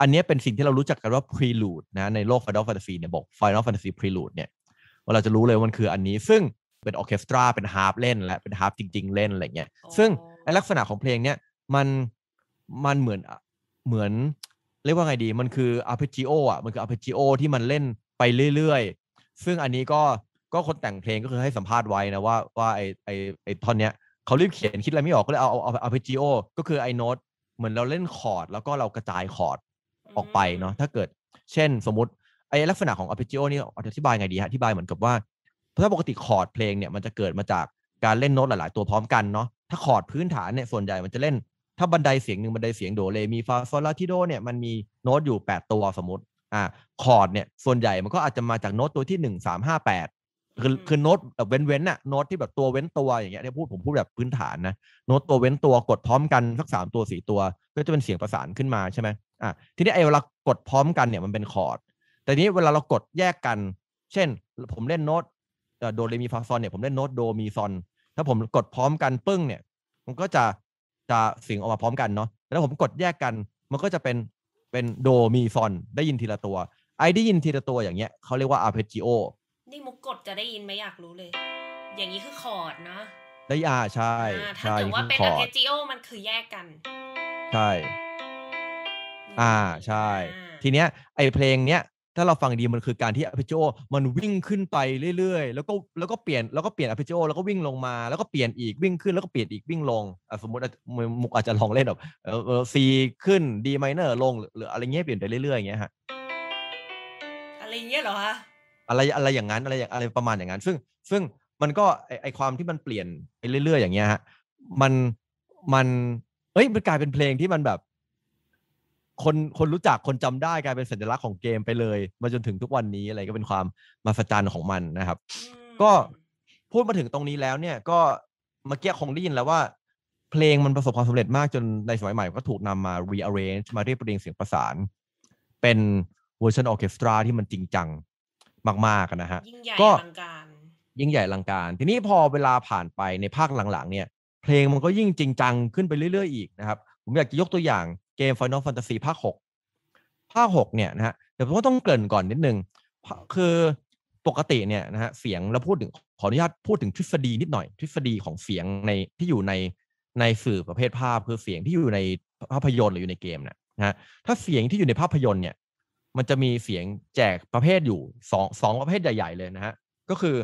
อันนี้เป็นสิ่งที่เรารู้จักกันว่า Prelude นะในโลก Final Fantasy เนี่ยบอก Final Fantasy Prelude เนี่ยเราจะรู้เลยมันคืออันนี้ซึ่งเป็นออเคสตราเป็นฮาร์ปเล่นและเป็นฮาร์ปจริงๆ เล่นอะไรเงี้ยซึ่งลักษณะของเพลงเนี่ยมันมันเหมือนเหมือนเรียกว่าไงดีมันคืออาร์เพจิโออ่ะมันคืออาร์เพจิโอที่มันเล่นไปเรื่อยๆ ซึ่งอันนี้ก็ก็คนแต่งเพลงก็คือให้สัมภาษณ์ไว้นะว่าว่าไอไอไอท่อนเนี้ยเขารีบเขียนคิดอะไรไม่ออกก็เลยเอาเอาเอาเอาพจีโอก็คือไอโน้ตเหมือนเราเล่นคอร์ด แล้วก็เรากระจายคอร์ดออกไปเนาะถ้าเกิด เช่นสมมติไอลักษณะของอะพิจิโอนี่อธิบายไงดีฮะอธิบายเหมือนกับว่าเพราะถ้าปกติคอร์ดเพลงเนี่ยมันจะเกิดมาจากการเล่นโน้ตหลายๆตัวพร้อมกันเนาะถ้าคอร์ดพื้นฐานเนี่ยส่วนใหญ่มันจะเล่น ถ้าบันไดเสียงหนึ่งบันไดเสียงโดเลมีฟาโซลาทิโดเนี่ยมันมีโน้ตอยู่8 ตัวสมมติอ่าคอร์ดเนี่ย ส่วนใหญ่มันก็อาจจะมาจากโน้ตตัวที่หนึ่งสามห้าแปดคือคือโน้ตแบบเว้นเว้นอะโน้ตที่แบบตัวเว้นตัวอย่างเงี้ยเนี่ยพูดผมพูดแบบพื้นฐานนะโน้ตตัวเว้นตัวกดพร้อมกัน สักสามตัวสี่ตัวก็จะเป็นเสียงประสานขึ้นมาใช่ไหมอ่ะทีนี้ไอ้เวลากดพร้อมกันเนี่ยมันเป็นคอร์ดแต่นี้เวลาเรากดแยกกัน เช่นผมเล่นโน้ตโดเรมีฟาซอนเนี่ยผมเล่นโน้ตโดมีซอนถ้าผมกดพร้อมกันปึ้งเนี่ยมันก็จะจะเสียงออกมาพร้อมกันเนาะแล้วผมกดแยกกันมันก็จะเป็นเป็นโดมีซอน ได้ยินทีละตัว ไอได้ยินทีละตัวอย่างเงี้ยเขาเรียกว่าร์เพจิโอนี่มุกกดจะได้ยินไหมอยากรู้เลย อย่างนี้คือคอร์ดเนาะได้อ่าใช่ใช่ถ้าเกิดว่าเป็นร์เพจิโอมันคือแยกกันใช่ อ่าใช่ ทีเนี้ย ไอเพลงเนี้ยถ้าเราฟังดีมันคือการที่อ p ิโจมันวิ่งขึ้นไปเรื่อยๆแล้วก็แล้วก็เปลี่ยนแล้วก็เปลี่ยนอ p ิโจแล้วก็วิ่งลงมาแล้วก็เปลี่ยนอีกวิ่งขึ้น แล้วก็เปลี่ยนอีกวิ่งลงสมมติมุกอาจจะลองเล่นแบบเออซีขึ้นดีไมเนอร์ลงหรืออะไรเงี้ยเปลี่ยนไปเรื่อยๆอย่างเงี้ยฮะอะไรเงี้ยเหรอฮะอะไรอะไรอย่างนั้นอะไรออะไรประมาณอย่างนั้นซึ่งซึ่งมันก็ไอไอความที่มันเปลี่ยนไปเรื่อย ๆ อย่างเงี้ยฮะมันมันเอ้ยมันกลายเป็นเพลงที่มันแบบคนคนรู้จักคนจำได้กลายเป็นสัญลักษณ์ของเกมไปเลย มาจนถึงทุกวันนี้อะไรก็เป็นความมาสจรรย์ของมันนะครับ ก็พูดมาถึงตรงนี้แล้วเนี่ยก็เมื่อกี้คงได้ยินแล้วว่า เพลงมันประสบความสำเร็จมาก จนในสมัยใหม่ก็ถูกนำมา rearrange มาเรียบเรียงเสียงประสาน เป็นเวอร์ชันออเคสตราที่มันจริงจังมากๆนะฮะก็ยิ่งใหญ่ลังการทีนี้พอเวลาผ่านไปในภาคหลังๆ เนี่ย เพลงมันก็ยิ่งจริงจัง ขึ้นไปเรื่อย ๆอีกนะครับผมอยากจะยกตัวอย่างเกม Final Fantasy ภาคหกภาคหกเนี่ยนะฮะเดี๋ยวผมต้องเกริ่นก่อนนิดนึงคือปกติเนี่ยนะฮะเสียงเราพูดถึงขออนุญาตพูดถึงทฤษฎีนิดหน่อยทฤษฎีของเสียงในที่อยู่ในในสื่อประเภทภาพคือเสียงที่อยู่ในภาพยนตร์หรืออยู่ในเกมนะนะถ้าเสียงที่อยู่ในภาพยนตร์เนี่ย มันจะมีเสียงแจกประเภทอยู่สองสองประเภทใหญ่ ๆเลยนะฮะก็คือ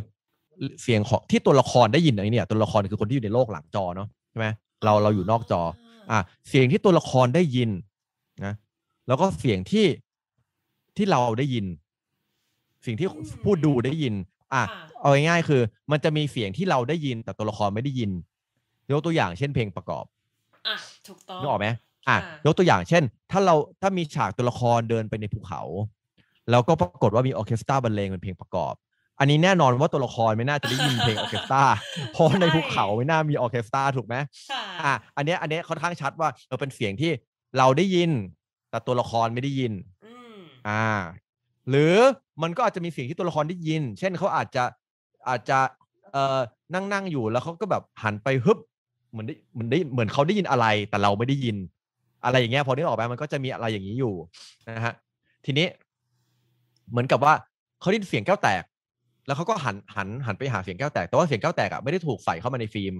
เสียงของที่ตัวละครได้ยินอะไรเนี่ยตัวละครคือคนที่อยู่ในโลกหลังจอเนาะใช่ไหมเราเราอยู่นอกจออ่ะเสียงที่ตัวละครได้ยินนะ แล้วก็เสียงที่ที่เราได้ยิน สิ่งที่ผู้ดูได้ยินอ่ะเอาง่ายๆคือ มันจะมีเสียงที่เราได้ยินแต่ตัวละครไม่ได้ยินยกตัวอย่างเช่นเพลงประกอบ อ่ะ ถูกต้องนึกออกไหมอ่ะยกตัวอย่างเช่น ถ้าเราถ้ามีฉากตัวละครเดินไปในภูเขา แล้วก็ปรากฏว่ามีออเคสตราบรรเลงเป็นเพลงประกอบอันนี้แน่นอนว่าตัวละครไม่น่าจะได้ยินเพลงออเคสตราเพราะในภูเขาไม่น่ามีออเคสตราถูกไหมใอ่าอันเนี้ย อันเนี้ยค่อนข้างชัดว่าเราเป็นเสียงที่เราได้ยิน แต่ตัวละครไม่ได้ยิน อ่า หรือมันก็อาจจะมีเสียงที่ตัวละครได้ยิน เช่นเขาอาจจะ อาจจะ เอ่อ นั่งนั่งอยู่ แล้วเขาก็แบบหันไปฮึบเหมือนได้เหมือนได้ เหมือนเขาได้ยินอะไร แต่เราไม่ได้ยิน อะไรอย่างเงี้ย พอนี้ออกไปมันก็จะมีอะไรอย่างนี้อยู่นะฮะ ทีนี้ เหมือนกับว่าเขาได้ยินเสียงแก้วแตก แล้วเขาก็หัน หัน หันไปหาเสียงแก้วแตก แต่ว่าเสียงแก้วแตกอะไม่ได้ถูกใส่เข้ามาในฟิล์ม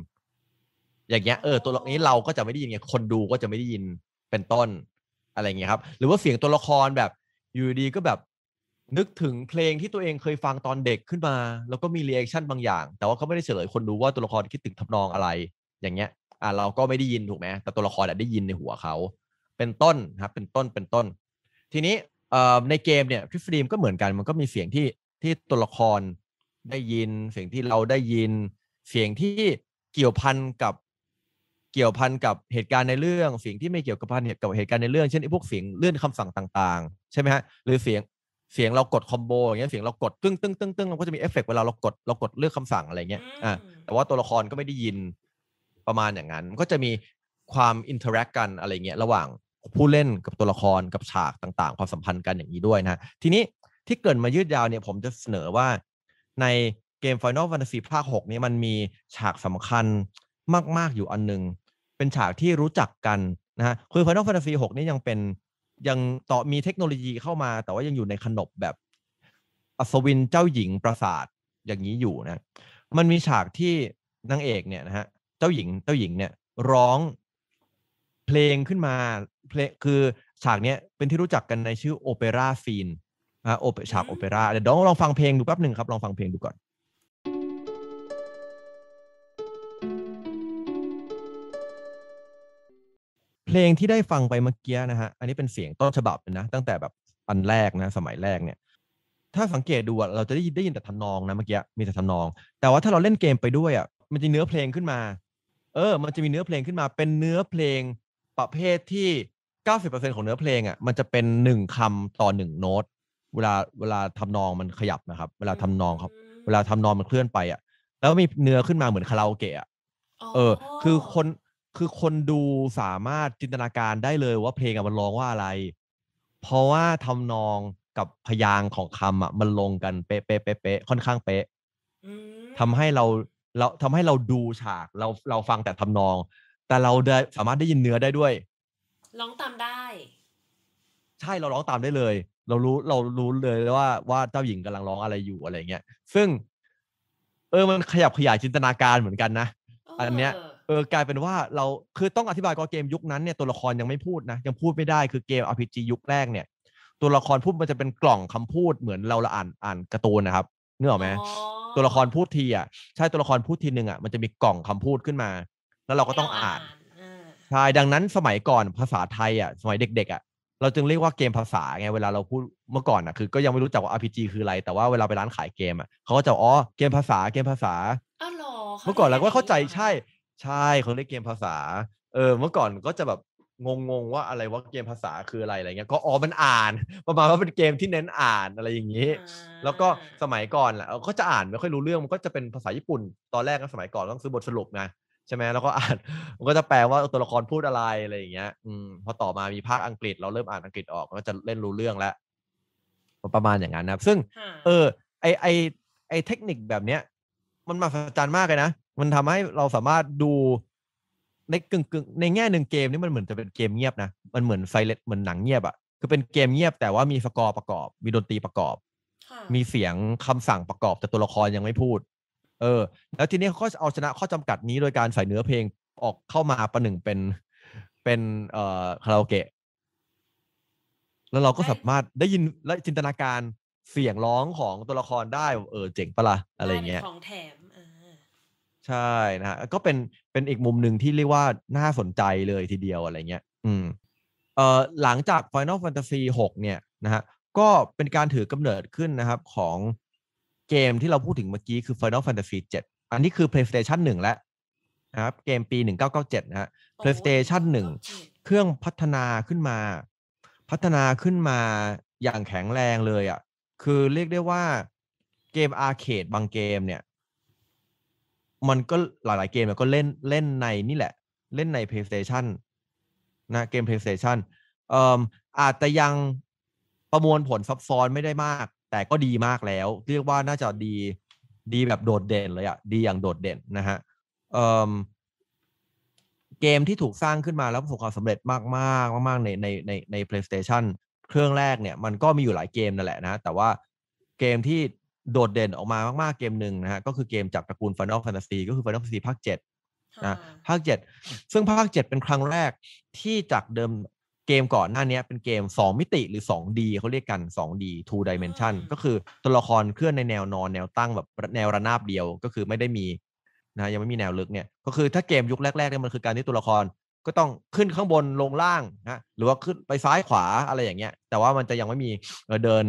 อย่างเงี้ยเออตัวละครนี้เราก็จะไม่ได้ยินไงคนดูก็จะไม่ได้ยินเป็นต้นอะไรเงี้ยครับหรือว่าเสียงตัวละครแบบอยู่ดีก็แบบนึกถึงเพลงที่ตัวเองเคยฟังตอนเด็กขึ้นมา แล้วก็มีเรีแอคชั่นบางอย่าง แต่ว่าก็ไม่ได้เฉลยคนดูว่าตัวละครคิดถึงทำนองอะไร อย่างเงี้ยอ่าเราก็ไม่ได้ยินถูกไหมแต่ตัวละครได้ยินในหัวเขาเป็นต้นครับเป็นต้นเป็นต้น ทีนี้ในเกมเนี่ยริฟรีมก็เหมือนกันมันก็มีเสียงที่ที่ตัวละครได้ยินเสียงที่เราได้ยิน เสียงที่เกี่ยวพันกับเกี่ยวพันกับเหตุการณ์ในเรื่องเสียงที่ไม่เกี่ยวกับพันเหตุกับเหตุการณ์ในเรื่อง เช่นไอ้พวกเสียงเลื่อนคำสั่งต่างๆใช่ไหมฮะหรือเสียงเสียงเรากดคอมโบอย่างเงี้ยเสียงเรากดตึ้งตึ้งตึ้งตึ้งเราก็จะมีเอฟเฟกเวลาเรากดเรากดเลือกคำสั่งอะไรเงี้ยอ่าแต่ว่าตัวละครก็ไม่ได้ยินประมาณอย่างนั้นก็จะมีความอินเทอร์แอคกันอะไรเงี้ยระหว่างผู้เล่นกับตัวละครกับฉากต่างๆ ความสัมพันธ์กันอย่างนี้ด้วยนะทีนี้ที่เกิดมายืดยาวเนี่ยผมจะเสนอว่าในเกม Final Fantasy ภาค6นี้มันมีฉากสำคัญมากๆอยู่อันนึงเป็นฉากที่รู้จักกันนะฮะคือ Final Fantasy 6นี่ยังเป็นยังต่อมีเทคโนโลยีเข้ามา แต่ว่ายังอยู่ในขนบแบบอัศวินเจ้าหญิงปราสาทอย่างนี้อยู่นะมันมีฉากที่นางเอก เนี่ยนะฮะเจ้าหญิงเจ้าหญิงเนี่ย ร้องเพลงขึ้นมาเพลงคือฉากเนี้ยเป็นที่รู้จักกันในชื่อโอเปร่าฟีนนะโอเปฉากโอเปร่าเดี๋ยวลองลองฟังเพลงดูแป๊บหนึ่งครับลองฟังเพลงดูก่อนเพลงที่ได้ฟังไปเมื่อกี้นะฮะ อันนี้เป็นเสียงต้นฉบับนะ ตั้งแต่แบบอันแรกนะ สมัยแรกเนี่ย ถ้าสังเกตดูเราจะได้ยินได้ยินแต่ทำนองนะเมื่อกี้ มีแต่ทำนอง แต่ว่าถ้าเราเล่นเกมไปด้วยอ่ะ มันจะเนื้อเพลงขึ้นมา เออ มันจะมีเนื้อเพลงขึ้นมา เป็นเนื้อเพลงประเภทที่ 90%ของเนื้อเพลงอ่ะ มันจะเป็นหนึ่งคำต่อหนึ่งโน้ต เวลา เวลาทำนองมันขยับนะครับ เวลาทำนองครับ เวลาทำนองมันเคลื่อนไปอ่ะ แล้วมีเนื้อขึ้นมาเหมือนคาราโอเกะเออ คือคนคือคนดูสามารถจินตนาการได้เลยว่าเพลงมันร้องว่าอะไร เพราะว่าทำนองกับพยางของคำอ่ะมันลงกันเป๊ะเป๊ะเป๊ะเป๊ะค่อนข้างเป๊ะทำให้เราเราทำให้เราดูฉากเราเราฟังแต่ทำนองแต่เราได้สามารถได้ยินเนื้อได้ด้วยร้องตามได้ ใช่เราร้องตามได้เลย เรารู้เรารู้เลยว่าว่าเจ้าหญิงกำลังร้องอะไรอยู่อะไรเงี้ยซึ่ง เออมันขยับขยายจินตนาการเหมือนกันนะอันเนี้ยเออกลายเป็นว่าเราคือต้องอธิบายก็เกมยุคนั้นเนี่ยตัวละครยังไม่พูดนะยังพูดไม่ได้คือเกมอ r จียุคแรกเนี่ย ตัวละครพูดมันจะเป็นกล่องคำพูดเหมือนเราละอ่านอ่านการ์ตูนนะครับนึกออกไหมตัวละครพูดทีอ่ะใช่ตัวละครพูดทีหนึ่งอ่ะมันจะมีกล่องคำพูดขึ้นมา แล้วเราก็ต้องอ่านใช่ดังนั้นสมัยก่อนภาษาไทยอ่ะสมัยเด็กๆอ่ะเราจึงเรียกว่าเกมภาษาไงเวลาเราพูดเมื่อก่อนอ่ะคือก็ยังไม่รู้จักว่า RPG คืออะไร แต่ว่าเวลาไปร้านขายเกมอ่ะเขาก็จะอ๋อเกมภาษาเกมภาษาเมื่อก่อนเราก็เข้าใจใช่ใช่เขาเล่นเกมภาษา เออ เมื่อก่อนก็จะแบบงงๆว่าอะไรว่าเกมภาษาคืออะไรอะไรเงี้ย ก็อ๋อมันอ่าน ประมาณว่าเป็นเกมที่เน้นอ่านอะไรอย่างนี้ แล้วก็สมัยก่อนแหละก็จะอ่านไม่ค่อยรู้เรื่องมันก็จะเป็นภาษาญี่ปุ่น ตอนแรกก็สมัยก่อนต้องซื้อบทสรุปไงใช่ไหมแล้วก็อ่าน มันก็จะแปลว่าตัวละครพูดอะไรอะไรอย่างเงี้ยอืมพอต่อมามีภาคอังกฤษ เราเริ่มอ่านอังกฤษออกก็จะเล่นรู้เรื่องแล้วประมาณอย่างนั้นนะซึ่ง เออ ไอไอไอเทคนิคแบบเนี้ยมันมาสัจจานมากเลยนะมันทำให้เราสามารถดูในกึ่งกึ่งในแง่หนึ่งเกมนี่มันเหมือนจะเป็นเกมเงียบนะ มันเหมือนไซเลตเหมือนหนังเงียบอะ่ะคือเป็นเกมเงียบแต่ว่ามีสกอร์ประกอบ มีดนตรีประกอบ มีเสียงคำสั่งประกอบแต่ตัวละครยังไม่พูด เออ แล้วทีนี้เขาเอาชนะข้อจำกัดนี้โดยการใส่เนื้อเพลงออกเข้ามาประหนึ่งเป็นเป็นเอ่อคาราโอเกะ แล้วเราก็สามารถได้ยินและจินตนาการเสียงร้องของตัวละครได้ เออ เจ๋งปะละ่ะ อะไรเงี้ยของแถมใช่นะฮะก็เป็นเป็นอีกมุมหนึ่งที่เรียกว่าน่าสนใจเลยทีเดียวอะไรเงี้ยอืมเอ่อหลังจาก Final Fantasy 6เนี่ยนะฮะก็เป็นการถือกำเนิดขึ้นนะครับ ของเกมที่เราพูดถึงเมื่อกี้คือ Final Fantasy 7 อันนี้คือ PlayStation 1 แล้วนะครับ เกมปี 1997 นะฮะ PlayStation 1 เครื่องพัฒนาขึ้นมา พัฒนาขึ้นมาอย่างแข็งแรงเลยอะ่ะ คือเรียกได้ว่าเกมอาร์เคดบางเกมเนี่ยมันก็หลาย ๆ เกมก็เล่นเล่นในนี่แหละเล่นใน PlayStation นะเกม PlayStation เอ่ออาจจะยังประมวลผลซับซ้อนไม่ได้มาก แต่ก็ดีมากแล้ว เรียกว่าน่าจะดีดีแบบโดดเด่นเลยอะดีอย่างโดดเด่นนะฮะเอ่อเกมที่ถูกสร้างขึ้นมาแล้วประสบความสำเร็จมาก ๆ มากๆในในในใน PlayStation เครื่องแรกเนี่ย มันก็มีอยู่หลายเกมนั่นแหละนะแต่ว่าเกมที่โดดเด่นออกมามากๆ เกมหนึ่งนะฮะ ก็คือเกมจากตระกูล Final Fantasy ก็คือ Final Fantasy ภาคเจ็ดนะภาคเจ็ดซึ่งภาคเจ็ดเป็นครั้งแรกที่จากเดิมเกมก่อนหน้านี้เป็นเกม 2 มิติหรือ 2D เขาเรียกกัน 2D two dimension ก็คือตัวละครเคลื่อนในแนวนอนแนวตั้งแบบแนวระนาบเดียวก็คือไม่ได้มีนะยังไม่มีแนวลึกเนี่ยก็คือถ้าเกมยุคแรกๆเนี่ยมันคือการที่ตัวละครก็ต้องขึ้นข้างบนลงล่างนะหรือว่าขึ้นไปซ้ายขวาอะไรอย่างเงี้ยแต่ว่ามันจะยังไม่มีเดิน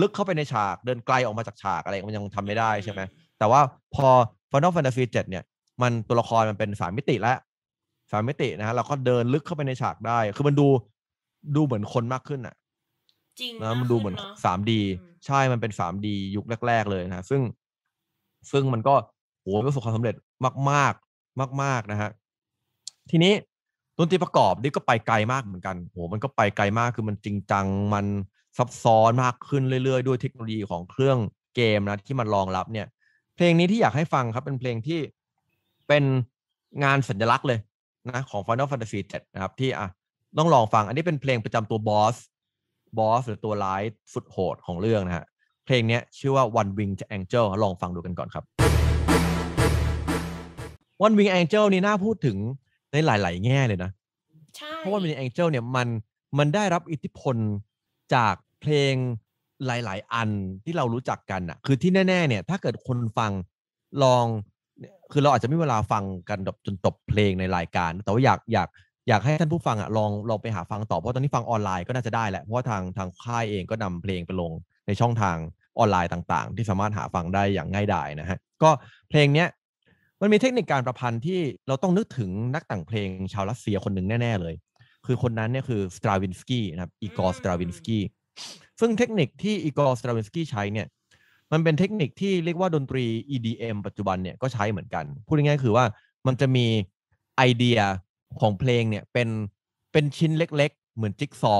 ลึกเข้าไปในฉากเดินไกลออกมาจากฉากอะไรมันยังทำไม่ได้ใช่ไหมแต่ว่าพอ Final Fantasy 7 เนี่ย มันตัวละครมันเป็นสามมิติแล้วสามมิตินะฮะเราก็เดินลึกเข้าไปในฉากได้ คือมันดูดูเหมือนคนมากขึ้นอ่ะ จริงนะมันดูเหมือนสามดีใช่มันเป็นสามดียุคแรก ๆเลยนะ ซึ่งซึ่งมันก็ โหประสบความสำเร็จมาก ๆมาก ๆ นะฮะ ทีนี้ดนตรีประกอบนี่ก็ไปไกลมากเหมือนกันโหมันก็ไปไกลมากคือมันจริงจังมันซับซ้อนมากขึ้นเรื่อยๆด้วยเทคโนโลยีของเครื่องเกมนะที่มันรองรับเนี่ย เพลงนี้ที่อยากให้ฟังครับ เป็นเพลงที่เป็นงานสัญลักษณ์เลยนะ ของ Final Fantasy 7นะครับที่อ่ะต้องลองฟัง อันนี้เป็นเพลงประจำตัวบอสบอสหรือตัวร้ายสุดโหดของเรื่องนะฮะ เพลงนี้ชื่อว่า One Wing to Angel ลองฟังดูกันก่อนครับ One Wing Angel นี่น่าพูดถึงในหลายๆ แง่เลยนะเพราะว่า One Wing Angel เนี่ยมันมันได้รับอิทธิพลจากเพลงหลายๆ อันที่เรารู้จักกันอ่ะคือที่แน่ๆเนี่ยถ้าเกิดคนฟังลองคือเราอาจจะไม่เวลาฟังกันจนจบเพลงในรายการแต่ว่าอยากอยากอยากให้ท่านผู้ฟังอ่ะลองลองไปหาฟังต่อเพราะตอนนี้ฟังออนไลน์ก็น่าจะได้แหละเพราะว่าทางทางค่ายเองก็นำเพลงไปลงในช่องทางออนไลน์ต่างๆ ที่สามารถหาฟังได้อย่างง่ายดายนะฮะก็เพลงเนี้ยมันมีเทคนิคการประพันธ์ที่เราต้องนึกถึงนักแต่งเพลงชาวรัสเซียคนหนึ่งแน่ ๆเลยคือคนนั้นเนี่ยคือสตราวินสกี้นะครับอีกอร์สตราวินสกี้ซึ่งเทคนิคที่อีกอร์สตราวินสกี้ใช้เนี่ยมันเป็นเทคนิคที่เรียกว่าดนตรี EDM ปัจจุบันเนี่ยก็ใช้เหมือนกัน พูดง่ายๆ คือว่ามันจะมีไอเดียของเพลงเนี่ยเป็นเป็นชิ้นเล็กๆ เหมือนจิ๊กซอ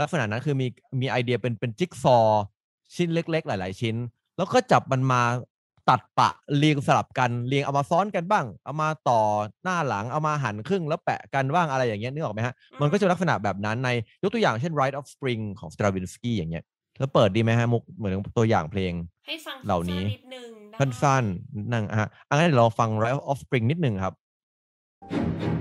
ลักษณะนั้นคือมีมีไอเดียเป็นเป็นจิ๊กซอ ชิ้นเล็กๆ หลายๆ ชิ้น แล้วก็จับมันมาตัดปะเรียงสลับกันเรียงเอามาซ้อนกันบ้าง เอามาต่อหน้าหลัง เอามาหันครึ่งแล้วแปะกันบ้างอะไรอย่างเงี้ยนึกออกไหมฮะ มันก็จะลักษณะแบบนั้นในยกตัวอย่างเช่น Rite of Spring ของ Stravinsky อย่างเงี้ยแล้วเปิดดีไหมฮะมุกเหมือนตัวอย่างเพลงเหล่านี้สั้นๆนั่งฮะอันนี้เราฟัง Rite of Spring นิดนึงครับ thank you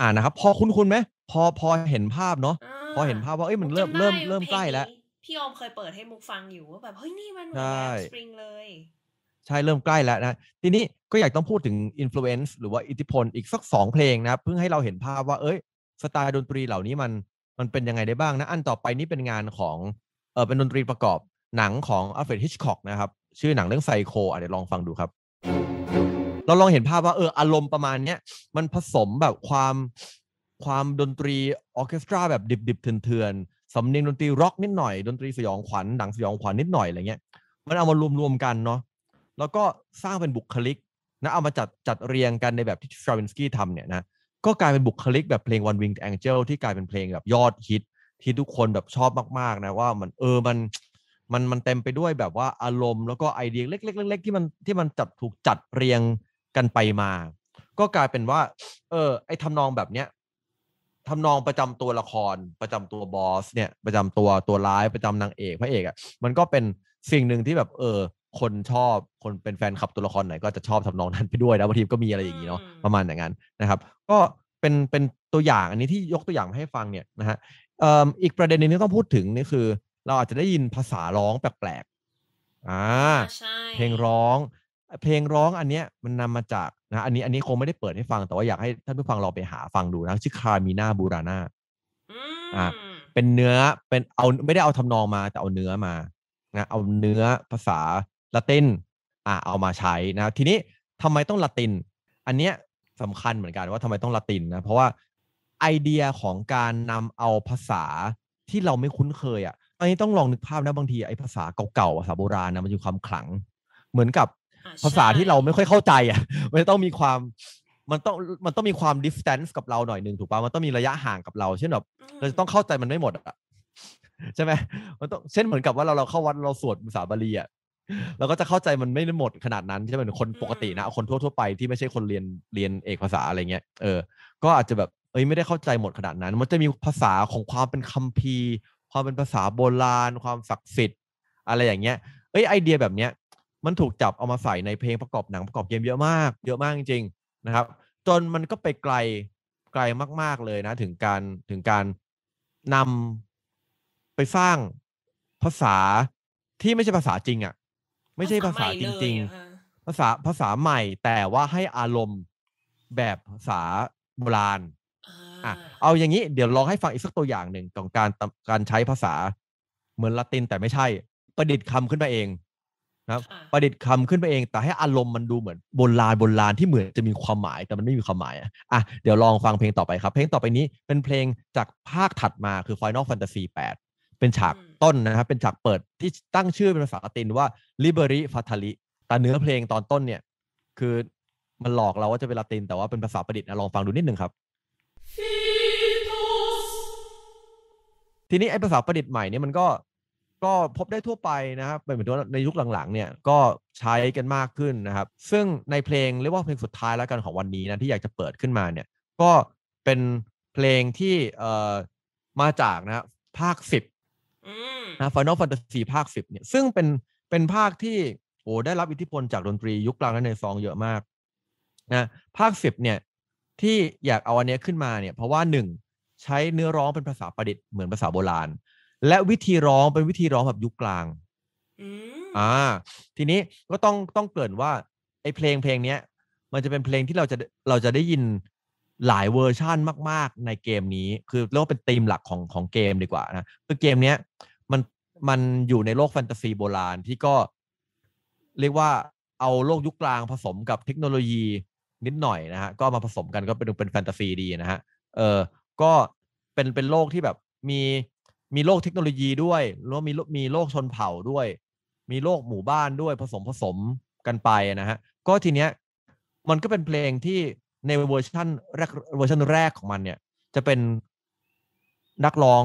อ่านะครับพอคุ้นคุ้นไหมพอพอเห็นภาพเนาะพอเห็นภาพว่าเอ้ยมันเริ่มเริ่มเริ่มใกล้แล้ว พี่ออมเคยเปิดให้มุกฟังอยู่ ว่าแบบเฮ้ยนี่มันเหมือนแสปริงเลย ใช่ เริ่มใกล้แล้วนะ ทีนี้ก็อยากต้องพูดถึงอิมโฟเอนซ์หรือว่าอิทธิพลอีกสักสองเพลงนะเพิ่งให้เราเห็นภาพว่าเอ้ย สไตล์ดนตรีเหล่านี้มันมันเป็นยังไงได้บ้างนะอันต่อไปนี้เป็นงานของเออเป็นดนตรีประกอบหนังของอัลเฟรดฮิชคอกนะครับชื่อหนังเรื่องไซโคอาจจะลองฟังดูครับ h เราลองเห็นภาพว่าเอออารมณ์ประมาณเนี้ยมันผสมแบบความความดนตรีออเคสตราแบบดิบๆเถื่อนๆ สำเนียงดนตรีร็อกนิดหน่อย ดนตรีสยองขวัญหนังสยองขวัญนิดหน่อยอะไรเงี้ย มันเอามารวมๆ กันเนาะแล้วก็สร้างเป็นบุคลิกนะเอามาจัดจัดเรียงกันในแบบที่ชราวินสกี้ทำเนี่ยนะ ก็กลายเป็นบุคลิกแบบเพลง One Winged Angel ที่กลายเป็นเพลงแบบยอดฮิต ที่ทุกคนแบบชอบมากๆนะว่ามันเออมันมันมันเต็มไปด้วยแบบว่าอารมณ์แล้วก็ไอเดียเล็กๆๆๆที่มันที่มันจัดถูกจัดเรียงกันไปมา ก็กลายเป็นว่า เออ ไอ้ทำนองแบบเนี้ยทำนองประจำตัวละคร ประจำตัวบอสเนี่ย ประจำตัวตัวร้าย ประจำนางเอก พระเอกอะ่ะ มันก็เป็นสิ่งหนึ่งที่แบบ เออ คนชอบ คนเป็นแฟนคลับตัวละครไหน ก็จะชอบทำนองนั้นไปด้วยนะบางทีก็มีอะไรอย่างนี้เนาะ ประมาณอย่างนั้นนะครับ ก็เป็น เป็นตัวอย่างอันนี้ที่ยกตัวอย่างมาให้ฟังเนี่ยนะฮะอีกประเด็นนึงที่ต้องพูดถึงนี่คือ เราอาจจะได้ยินภาษาร้องแปลกๆ อ่าเพลงร้องเพลงร้องอันเนี้ยมันนำมาจากนะ อันนี้อันนี้คงไม่ได้เปิดให้ฟังแต่ว่าอยากให้ท่านผู้ฟังเราไปหาฟังดูนะชื่อคามีนาบูรานาอ่าเป็นเนื้อเป็นเอาไม่ได้เอาทำนองมาแต่เอาเนื้อมานะเอาเนื้อภาษาละตินอ่าเอามาใช้นะ ทีนี้ทำไมต้องละตินอันเนี้ยสำคัญเหมือนกันว่าทำไมต้องละตินนะเพราะว่าไอเดียของการนำเอาภาษาที่เราไม่คุ้นเคยอ่ะอันนี้ต้องลองนึกภาพนะบางทีไอภาษาเก่าๆภาษาโบราณนะมันอยู่ความขลังเหมือนกับภาษาที่เราไม่ค่อยเข้าใจอ่ะ มันต้องมีความ มันต้องมันต้องมีความดิสแตนซ์กับเราหน่อยหนึ่งถูกป่ะมันต้องมีระยะห่างกับเรา เช่นแบบเราจะต้องเข้าใจมันไม่หมดอ่ะใช่ไหมมันต้องเช่นเหมือนกับว่าเราเราเข้าวัดเราสวดภาษาบาลีอ่ะเราก็จะเข้าใจมันไม่ได้หมดขนาดนั้นใช่ไหมคนปกตินะคนทั่วทั่วไปที่ไม่ใช่คนเรียนเรียนเอกภาษาอะไรเงี้ยเออ ก็อาจจะแบบ เอ้ยไม่ได้เข้าใจหมดขนาดนั้น มันจะมีภาษาของความเป็นคัมภีร์ ความเป็นภาษาโบราณ ความศักดิ์สิทธิ์ อะไรอย่างเงี้ยเอ้ยไอเดียแบบเนี้ยมันถูกจับเอามาใส่ในเพลงประกอบหนังประกอบเกมเยอะมาก เยอะมากจริงๆนะครับจนมันก็ไปไกลไกลมาก ๆเลยนะ ถึงการถึงการนำไปสร้างภาษาที่ไม่ใช่ภาษาจริงอะ่ะ ไม่ใช่ภาษาจริงๆภาษาภาษาใหม่ แต่ว่าให้อารมณ์แบบภาษาโบราณอ่ะเอาอย่างนี้เดี๋ยวลองให้ฟังอีกสักตัวอย่างหนึ่งของการการใช้ภาษาเหมือนละติน แต่ไม่ใช่ประดิษฐ์คำขึ้นมาเองนะประดิษฐ์คำขึ้นไปเอง แต่ให้อารมณ์มันดูเหมือนโบราณโบราณที่เหมือนจะมีความหมาย แต่มันไม่มีความหมายอ่ะอ่ะเดี๋ยวลองฟังเพลงต่อไปครับ เพลงต่อไปนี้เป็นเพลงจากภาคถัดมาคือ Final Fantasy 8 เป็นฉากต้นนะครับ เป็นฉากเปิดที่ตั้งชื่อเป็นภาษาละตินว่า Liberi Fatali แต่เนื้อเพลงตอนต้นเนี่ย คือมันหลอกเราว่าจะเป็นละตินแต่ว่าเป็นภาษาประดิษฐ์นะลองฟังดูนิดนึงครับทีนี้ไอ้ภาษาประดิษฐ์ใหม่เนี่ยมันก็ก็พบได้ทั่วไปนะครับเป็นเหมือนว่าในยุคหลังๆเนี่ยก็ใช้กันมากขึ้นนะครับ ซึ่งในเพลงเรียกว่าเพลงสุดท้ายแล้วกันของวันนี้นะที่อยากจะเปิดขึ้นมาเนี่ย ก็เป็นเพลงที่เอ่อมาจากนะภาคสิบนะฟอน a l ฟันตาซีภาคสิบเนี่ยซึ่งเป็นเป็นภาคที่โอ้ได้รับอิทธิพลจากดนตรียุคกลางและในซองเยอะมากนะภาคสิบเนี่ยที่อยากเอาอันนี้ขึ้นมาเนี่ย เพราะว่าหนึ่งใช้เนื้อร้องเป็นภาษาประดิษฐ์เหมือนภาษาโบราณและวิธีร้องเป็นวิธีร้องแบบยุคกลางอ่าทีนี้ก็ต้องต้องเกิดนว่า ไอ้เพลงเพลงเนี้ยมันจะเป็นเพลงที่เราจะเราจะได้ยินหลายเวอร์ชั่นมาก ๆ ในเกมนี้ คือเรียกว่าเป็นธีมหลักของของเกมดีกว่านะ คือเกมเนี้ยมันมันอยู่ในโลกแฟนตาซีโบราณที่ก็ เรียกว่าเอาโลกยุคกลางผสมกับเทคโนโลยีนิดหน่อยนะฮะ ก็มาผสมกันก็เป็นเป็นแฟนตาซีดีนะฮะ เออ ก็เป็นเป็นโลกที่แบบมีมีโลกเทคโนโลยีด้วยแล้วมีมีโลกชนเผ่าด้วย มีโลกหมู่บ้านด้วยผสมผสมกันไปนะฮะ ก็ทีเนี้ยมันก็เป็นเพลงที่ในเวอร์ชันแรกเวอร์ชันแรกของมันเนี่ย จะเป็นนักร้อง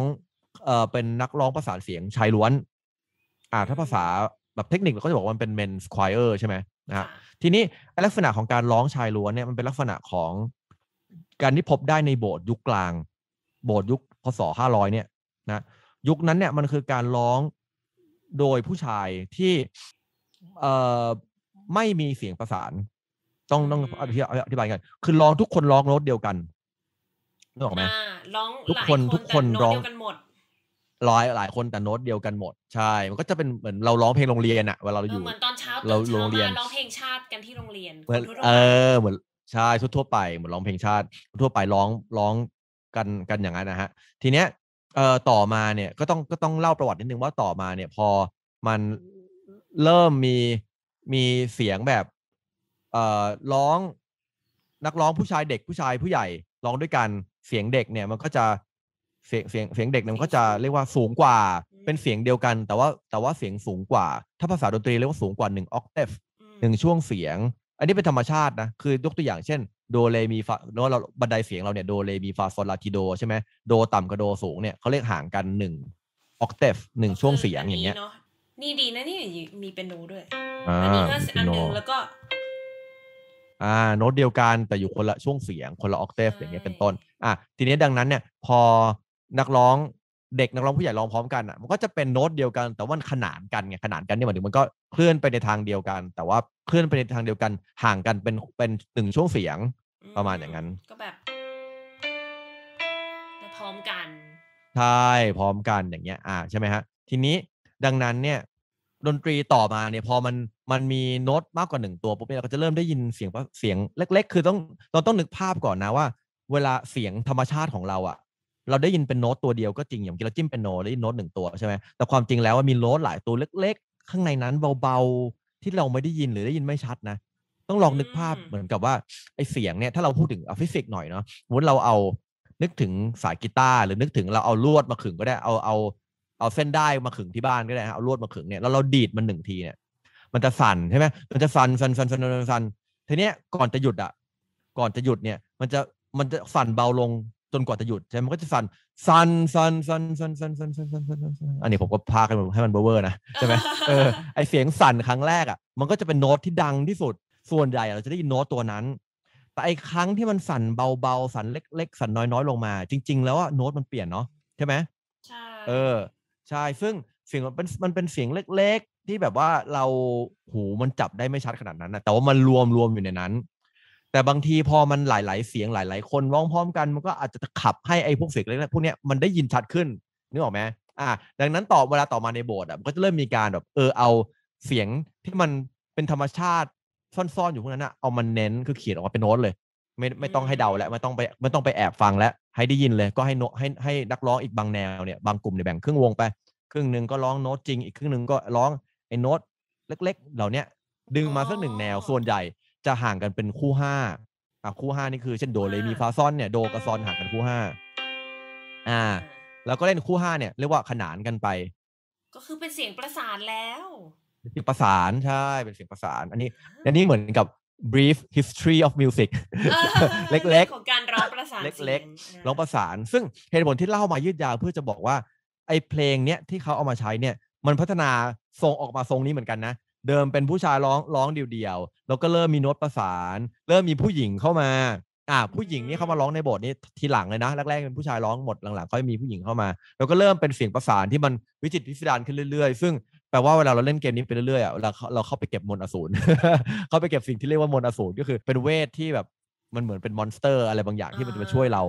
เอ่อเป็นนักร้องประสานเสียงชายล้วน อ่าถ้าภาษาแบบเทคนิคเราก็จะบอกว่ามันเป็นสควอเ h อร์ใช่ไหมนะฮะทีนี้ลักษณะของการร้องชายล้วนเนี่ยมันเป็นลักษณะของการที่พบได้ในโบสถ์ยุคกลาง โบสถ์ยุคพศห้าร้อยเนี่ยนะยุคนั้นเนี่ยมันคือการร้องโดยผู้ชายที่เอ่อไม่มีเสียงประสาน ต้องต้องอธิอธิบายกันคือร้องทุกคนร้องโน้ตเดียวกันนึกออกไหมร้องทุกคนทุกคนร้องร้อยหลายคนแต่โน้ตเดียวกันหมดใช่ มันก็จะเป็นเหมือนเราร้องเพลงโรงเรียนอะเวลาเราอยู่เหมือนตอนเช้าเราโรงเรียนร้องเพลงชาติกันที่โรงเรียนเออ เหมือนใช่ทั่วไปเหมือนร้องเพลงชาติทั่วไปร้องร้องกันกันอย่างนั้นนะฮะทีเนี้ยเอ่อต่อมาเนี่ยก็ต้องก็ต้องเล่าประวัตินิดนึงว่าต่อมาเนี่ยพอมันเริ่มมีมีเสียงแบบเอ่อร้องนักร้องผู้ชายเด็กผู้ชายผู้ใหญ่ร้องด้วยกันเสียงเด็กเนี่ยมันก็จะเสียงเสียงเสียงเด็กเนี่ยมันก็จะเรียกว่าสูงกว่าเป็นเสียงเดียวกัน แต่ว่าแต่ว่าเสียงสูงกว่า ถ้าภาษาดนตรีเรียกว่าสูงกว่าหนึ่งออกเทฟหนึ่งช่วงเสียง อันนี้เป็นธรรมชาตินะคือยกตัวอย่างเช่นโดเลมีฟาแล้วเราบันไดเสียงเราเนี่ยโดเลมีฟาโซลาทิโดใช่ไหมโดต่ำกับโด สูงเนี่ยเขาเรียกห่างกันหนึ่งออกเทฟหนึ่งช่วงเสียงอย่างเงี้ย นี่ดีนะนี่มีเป็นโนด้วย อันนี้ก็อันหนึ่งแล้วก็ อ่า โน้ตเดียวกันแต่อยู่คนละช่วงเสียง คนละออกเทฟอย่างเงี้ยเป็นต้นอ่ะทีนี้ดังนั้น เนี่ยพอนักร้องเด็กนักร้องผู้ใหญ่ร้องพร้อมกันอ่ะมันก็จะเป็นโน้ตเดียวกัน แต่ว่าขนานกันไงขนานกันเนี่ยหมายถึงมันก็เคลื่อนไปในทางเดียวกัน แต่ว่าเคลื่อนไปในทางเดียวกันห่างกันเป็นเป็นหนึ่งช่วงเสียงประมาณอย่างนั้นก็แบบพร้อมกัน ใช่พร้อมกันอย่างเงี้ยอ่าใช่ไหมฮะ ทีนี้ดังนั้นเนี่ย ดนตรีต่อมาเนี่ยพอมันมันมีโน้ตมากกว่าหนึ่งตัวปุ๊บเนี่ยเราก็จะเริ่มได้ยินเสียงเสียงเล็ก ๆ คือต้องเราต้องนึกภาพก่อนนะว่า เวลาเสียงธรรมชาติของเราอ่ะเราได้ยินเป็นโน้ตตัวเดียวก็จริงอย่างที่เราจิ้มเป็นโน้ตได้ยินโน้ตหนึ่งตัวใช่ไหมแต่ความจริงแล้วมีโน้ตหลายตัวเล็ก ๆ ข้างในนั้นเบาๆที่เราไม่ได้ยินหรือได้ยินไม่ชัดนะ ต้องลองนึกภาพเหมือนกับว่าไอเสียงเนี่ย ถ้าเราพูดถึงฟิสิกส์หน่อยเนาะสมมติเราเอานึกถึงสายกีตาร์หรือนึกถึงเราเอาลวดมาขึงก็ได้เอาเอา เอาเส้นได้มาขึงที่บ้านก็ได้เอาลวดมาขึงเนี่ยแล้วเราดีดมันหนึ่งทีเนี่ย มันจะสั่นใช่ไหมมันจะสั่นสั่นสั่นสั่นสั่นทีเนี้ยก่อนจะหยุดอ่ะก่อนจะหยุดเนี่ยมันจะมันจะสั่นเบาลงจนกว่าจะหยุดใช่ไหมันก็จะสั่นสั่นสั่น สั่น สั่น สั่น สั่น สั่น สั่น อันนี้ผมก็พากันให้มันเบอร์ นะใช่ไหมเออ ไอเสียงสั่นครั้งแรกอ่ะ มันก็จะเป็นโน้ตที่ดังที่สุดส่วนใหญ่เราจะได้ยินโน้ตตัวนั้น แต่ไอครั้งที่มันสั่นเบาๆสั่นเล็กๆสั่นน้อยๆลงมา จริง ๆ แล้วอะโน้ตมันเปลี่ยนเนาะใช่ไหมใช่ เออใช่ซึ่งเสียงมันเป็นมันเป็นเสียงเล็กๆ ที่แบบว่าเราหูมันจับได้ไม่ชัดขนาดนั้นนะแต่ว่ามันรวมรวมอยู่ในนั้นแต่บางทีพอมันหลายๆ เสียงหลายๆ คนร้องพร้อมกัน มันก็อาจจะขับให้ไอ้พวกเสียงเล็กๆพวกเนี้ยมันได้ยินชัดขึ้นนึกออกไหมอ่าดังนั้น ต่อเวลาต่อมาในโบสถ์อ่ะก็จะเริ่มมีการแบบเออเอาเสียงที่มันเป็นธรรมชาติซ่อนๆอยู่พวกนั้นอ่ะเอามันเน้นคือเขียนออกมาเป็นโน้ตเลยไม่ไม่ต้องให้เดาแล้วไม่ต้องไปไม่ต้องไปแอบฟังแล้วให้ได้ยินเลยก็ให้โนให้ให้นักร้องอีกบางแนวเนี่ยบางกลุ่มเนี่ยแบ่งครึ่งวงไป ครึ่งหนึ่งก็ร้องโน้ตจริงอีกครึ่งหนึ่งก็ร้องไอ้โน้ตเล็ก ๆ เหล่านี้ดึงมาสักหนึ่งแนวส่วนใหญ่จะห่างกันเป็นคู่ห้าอ่ะคู่ห้านี่คือเช่นโดเลมีฟาซอนเนี่ยโดกับซอนห่างกันคู่ห้า อ่า แล้วก็เล่นคู่ห้าเนี่ยเรียกว่าขนานกันไป ก็คือเป็นเสียงประสานแล้วเสียงประสานใช่เป็นเสียงประสานอันนี้อันนี้เหมือนกับ brief history of music เล็กๆ ของการร้องประสานเล็กๆร้องประสาน ซึ่งเหตุผลที่เล่ามายืดยาวเพื่อจะบอกว่าไอ้เพลง เนี้ยที่เขาเอามาใช้เนี่ยมันพัฒนาทรงออกมาทรงนี้เหมือนกันนะเดิมเป็นผู้ชายร้องร้องเดี่ยวๆ แล้วก็เริ่มมีโน้ตประสาน เริ่มมีผู้หญิงเข้ามา อ่า ผู้หญิงนี่เข้ามาร้องในบทนี่ทีหลังเลยนะแรกๆเป็นผู้ชายร้องหมดหลังๆค่อยมีผู้หญิงเข้ามา แล้วก็เริ่มเป็นเสียงประสานที่มันวิจิตรพิสดารขึ้นเรื่อย ๆ ซึ่งแปลว่าเวลาเราเล่นเกมนี้ไปเรื่อยๆเราเราเข้าไปเก็บมนอสูร เข้าไปเก็บสิ่งที่เรียกว่ามนอสูรก็คือเป็นเวทที่แบบมันเหมือนเป็นมอนสเตอร์อะไรบางอย่างที่มันจะมาช่วยเรา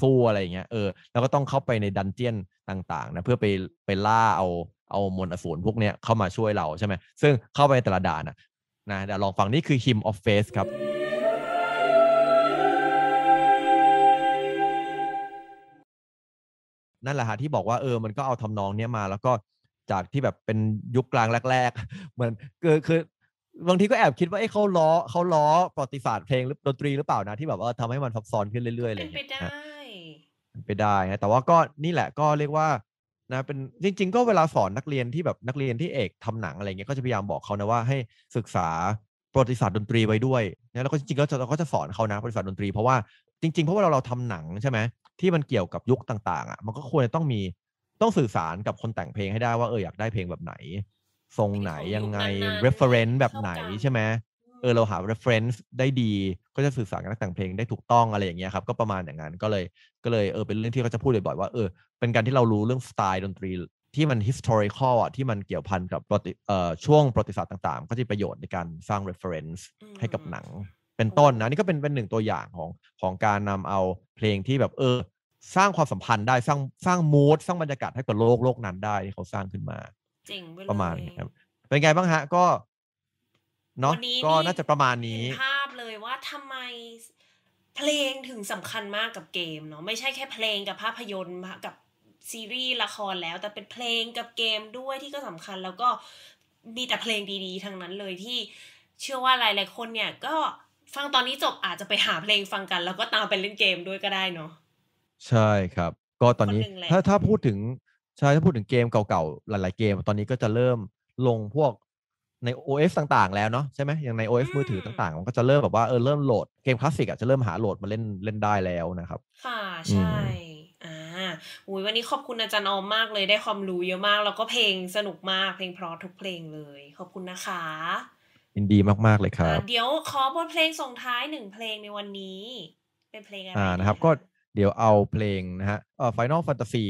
สู้อะไรอย่างเงี้ย เออ แล้วก็ต้องเข้าไปในดันเจียนต่างๆนะเพื่อไปไปล่าเอาเอามนอสูรพวกเนี้ยเข้ามาช่วยเราใช่ไหม ซึ่งเข้าไปในแต่ละด่านนะนะเดี๋ยวลองฟังนี่คือ h y m of Faith ครับ นั่นแหละฮะที่บอกว่าเออ มันก็เอาทำนองเนี้ยมา แล้วก็จากที่แบบเป็นยุคกลางแรกๆ เหมือนคือคือบางทีก็แอบคิดว่าเอ้เขาล้อเขาล้อประวัติศาสตร์เพลงหรือดนตรีหรือเปล่านะ ที่แบบว่าทำให้มันซับซ้อนขึ้นเรื่อยๆอะไรอย่างเงี้ยไปได้นะแต่ว่าก็นี่แหละก็เรียกว่านะเป็นจริง ๆ ก็เวลาสอนนักเรียนที่แบบนักเรียนที่เอกทำหนังอะไรเงี้ยก็จะพยายามบอกเขานะว่าให้ศึกษาประวัติศาสตร์ดนตรีไว้ด้วยนะแล้วก็จริงๆก็จะเราก็จะสอนเขานะประวัติศาสตร์ดนตรีเพราะว่าจริงๆเพราะว่าเราเราทำหนังใช่ไหมที่มันเกี่ยวกับยุคต่าง ๆอ่ะมันก็ควรจะต้องมีต้องสื่อสารกับคนแต่งเพลงให้ได้ว่าเอออยากได้เพลงแบบไหน ทรงไหนยังไง reference แบบไหนใช่ไหมเออเราหา reference ได้ดีก็จะสื่อสารกับนักแต่งเพลงได้ถูกต้องอะไรอย่างเงี้ยครับ ก็ประมาณอย่างนั้นก็เลยก็เลยเออเป็นเรื่องที่เขาจะพูดบ่อยๆว่าเออ เป็นการที่เรารู้เรื่องสไตล์ดนตรีที่มัน historical อ่ะที่มันเกี่ยวพันกับช่วงประวัติศาสตร์ต่างๆ ก็จะประโยชน์ในการสร้าง reference ให้กับหนัง เป็นต้นนะนี่ก็เป็นเป็นหนึ่งตัวอย่างของของการนำเอาเพลงที่แบบเออ สร้างความสัมพันธ์ได้สร้างสร้างมูดสร้างบรรยากาศให้กับโลกโลกนั้นได้ที่เขาสร้างขึ้นมาจริงประมาณนี้ครับเป็นไงบ้างฮะก็เนาะก็น่าจะประมาณนี้ ภาพเลยว่าทำไมเพลงถึงสำคัญมากกับเกมเนาะไม่ใช่แค่เพลงกับภาพยนตร์กับซีรีส์ละครแล้ว แต่เป็นเพลงกับเกมด้วยที่ก็สำคัญแล้วก็มีแต่เพลงดีๆทั้งนั้นเลยที่เชื่อว่าหลายๆคนเนี่ย ก็ฟังตอนนี้จบอาจจะไปหาเพลงฟังกัน แล้วก็ตามไปเล่นเกมด้วยก็ได้เนาะใช่ครับ ก็ตอนนี้ถ้าถ้าพูดถึงใช่ถ้าพูดถึงเกมเก่าๆหลาย ๆ เกมตอนนี้ก็จะเริ่มลงพวกใน OS ต่างๆแล้วเนาะใช่ไหมอย่างใน OS มือถือต่าง ๆ มันก็จะเริ่มแบบว่าเออเริ่มโหลดเกมคลาสสิกอ่ะจะเริ่มหาโหลดมาเล่นเล่นได้แล้วนะครับ ค่ะใช่ อ่าุ้ยวันนี้ขอบคุณอาจารย์ออมมากเลยได้ความรู้เยอะมากแล้วก็เพลงสนุกมากเพลงเพราะทุกเพลงเลย ขอบคุณนะคะยินดีมากๆเลยครับ เดี๋ยวขอบทเพลงส่งท้ายหนึ่งเพลงในวันนี้ เป็นเพลงอะไรอ่า นะครับก็เดี๋ยวเอาเพลงนะฮะเอ่อ Final Fantasy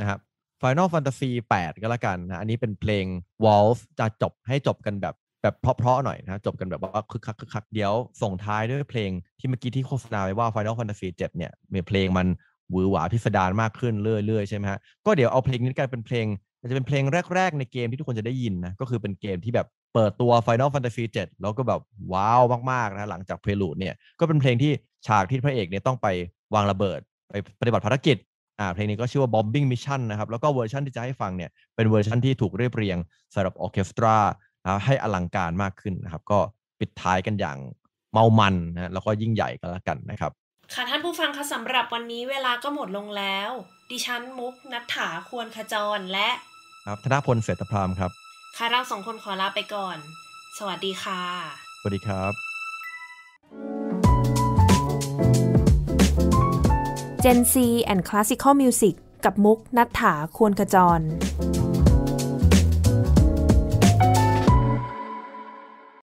นะครับ Final Fantasy 8 ก็แล้วกันนะ อันนี้เป็นเพลง Wolf จะจบให้จบกันแบบแบบเพราะๆหน่อยนะ จบกันแบบว่าคึกคักคึกคักเดี๋ยวส่งท้ายด้วยเพลงที่เมื่อกี้ที่โฆษณาไว้ว่า Final Fantasy 7เนี่ยมีเพลงมันหวือหวาพิสดารมากขึ้นเรื่อย ๆ ใช่ไหมฮะ ก็เดี๋ยวเอาเพลงนี้กลายเป็นเพลงาจจะเป็นเพลงแรก ๆ ในเกมที่ทุกคนจะได้ยินนะ ก็คือเป็นเกมที่แบบเปิดตัว Final Fantasy 7 แล้วก็แบบว้าวมากๆนะหลังจากเพลูดเนี่ยก็เป็นเพลงที่ฉากที่พระเอกเนี่ยต้องไปวางระเบิดไปปฏิบัติภารกิจอ่าเพลงนี้ก็ชื่อว่า Bombing Mission นะครับ แล้วก็เวอร์ชันที่จะให้ฟังเนี่ย เป็นเวอร์ชันที่ถูกเรียบเรียงสำหรับออเคสตราให้อลังการมากขึ้นนะครับ ก็ปิดท้ายกันอย่างเมามันนะ แล้วก็ยิ่งใหญ่กันละกันนะครับ ค่ะท่านผู้ฟังคะสำหรับวันนี้เวลาก็หมดลงแล้ว ดิฉันมุกนัฐถาควรขจรและ ครับธนพลเสตพรามครับ ค่ะเราสองคนขอลาไปก่อน สวัสดีค่ะ สวัสดีครับ Gen C and Classical Music กับมุกนัฐถาควรกระจร